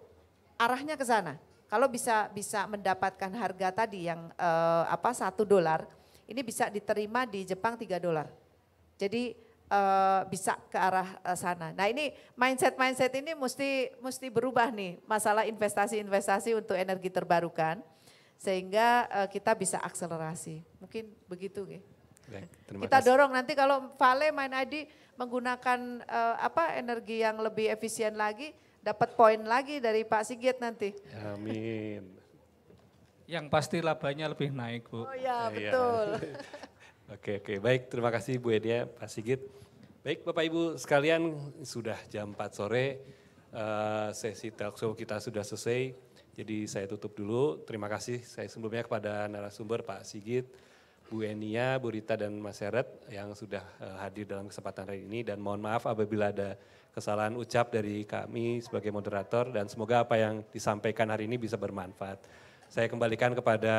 arahnya ke sana. Kalau bisa bisa mendapatkan harga tadi yang eh, apa satu dolar, ini bisa diterima di Jepang tiga dolar. Jadi eh, bisa ke arah eh, sana. Nah ini mindset mindset ini mesti mesti berubah nih masalah investasi investasi untuk energi terbarukan sehingga uh, kita bisa akselerasi. Mungkin begitu, ya. kita kasih. dorong nanti kalau Vale main ID menggunakan uh, apa energi yang lebih efisien lagi, dapat poin lagi dari Pak Sigit nanti. Amin. yang pasti labanya lebih naik, Bu. Oh ya, betul. [laughs] oke, oke. Baik, terima kasih Bu Edia, Pak Sigit. Baik, Bapak Ibu sekalian, sudah jam 4 sore. Uh, sesi talkshow kita sudah selesai. Jadi saya tutup dulu. Terima kasih saya sebelumnya kepada narasumber Pak Sigit, Bu Enia, Bu Rita dan Mas Heret yang sudah eh, hadir dalam kesempatan hari ini dan mohon maaf apabila ada kesalahan ucap dari kami sebagai moderator dan semoga apa yang disampaikan hari ini bisa bermanfaat. Saya kembalikan kepada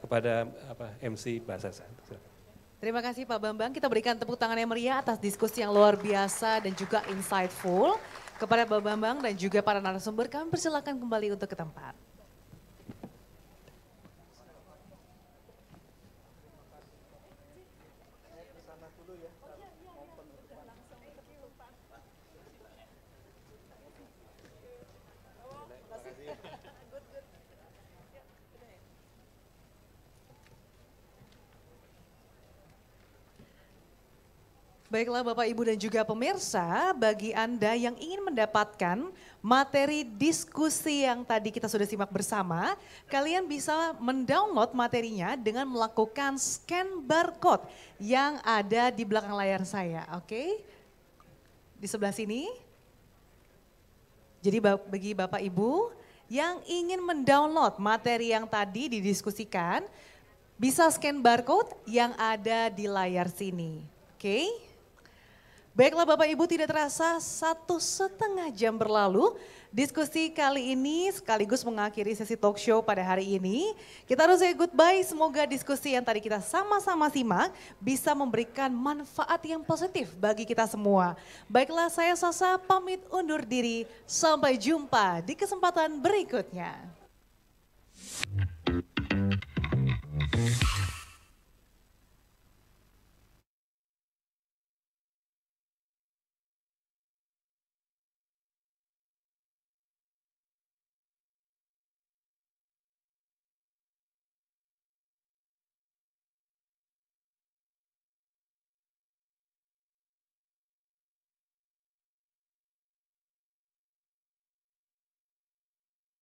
kepada apa MC Bahasa Silakan. Terima kasih Pak Bambang. Kita berikan tepuk tangan yang meriah atas diskusi yang luar biasa dan juga insightful kepada Bambang dan juga para narasumber, kami persilakan kembali untuk ke tempat. Baiklah Bapak Ibu dan juga pemirsa, bagi Anda yang ingin mendapatkan materi diskusi yang tadi kita sudah simak bersama, kalian bisa mendownload materinya dengan melakukan scan barcode yang ada di belakang layar saya, oke? Okay? Di sebelah sini. Jadi bagi Bapak Ibu yang ingin mendownload materi yang tadi didiskusikan, bisa scan barcode yang ada di layar sini. Oke. Okay? Baiklah Bapak Ibu tidak terasa satu setengah jam berlalu. Diskusi kali ini sekaligus mengakhiri sesi talk show pada hari ini. Kita harus say goodbye. Semoga diskusi yang tadi kita sama-sama simak bisa memberikan manfaat yang positif bagi kita semua. Baiklah saya Sasa pamit undur diri. Sampai jumpa di kesempatan berikutnya. Thank you.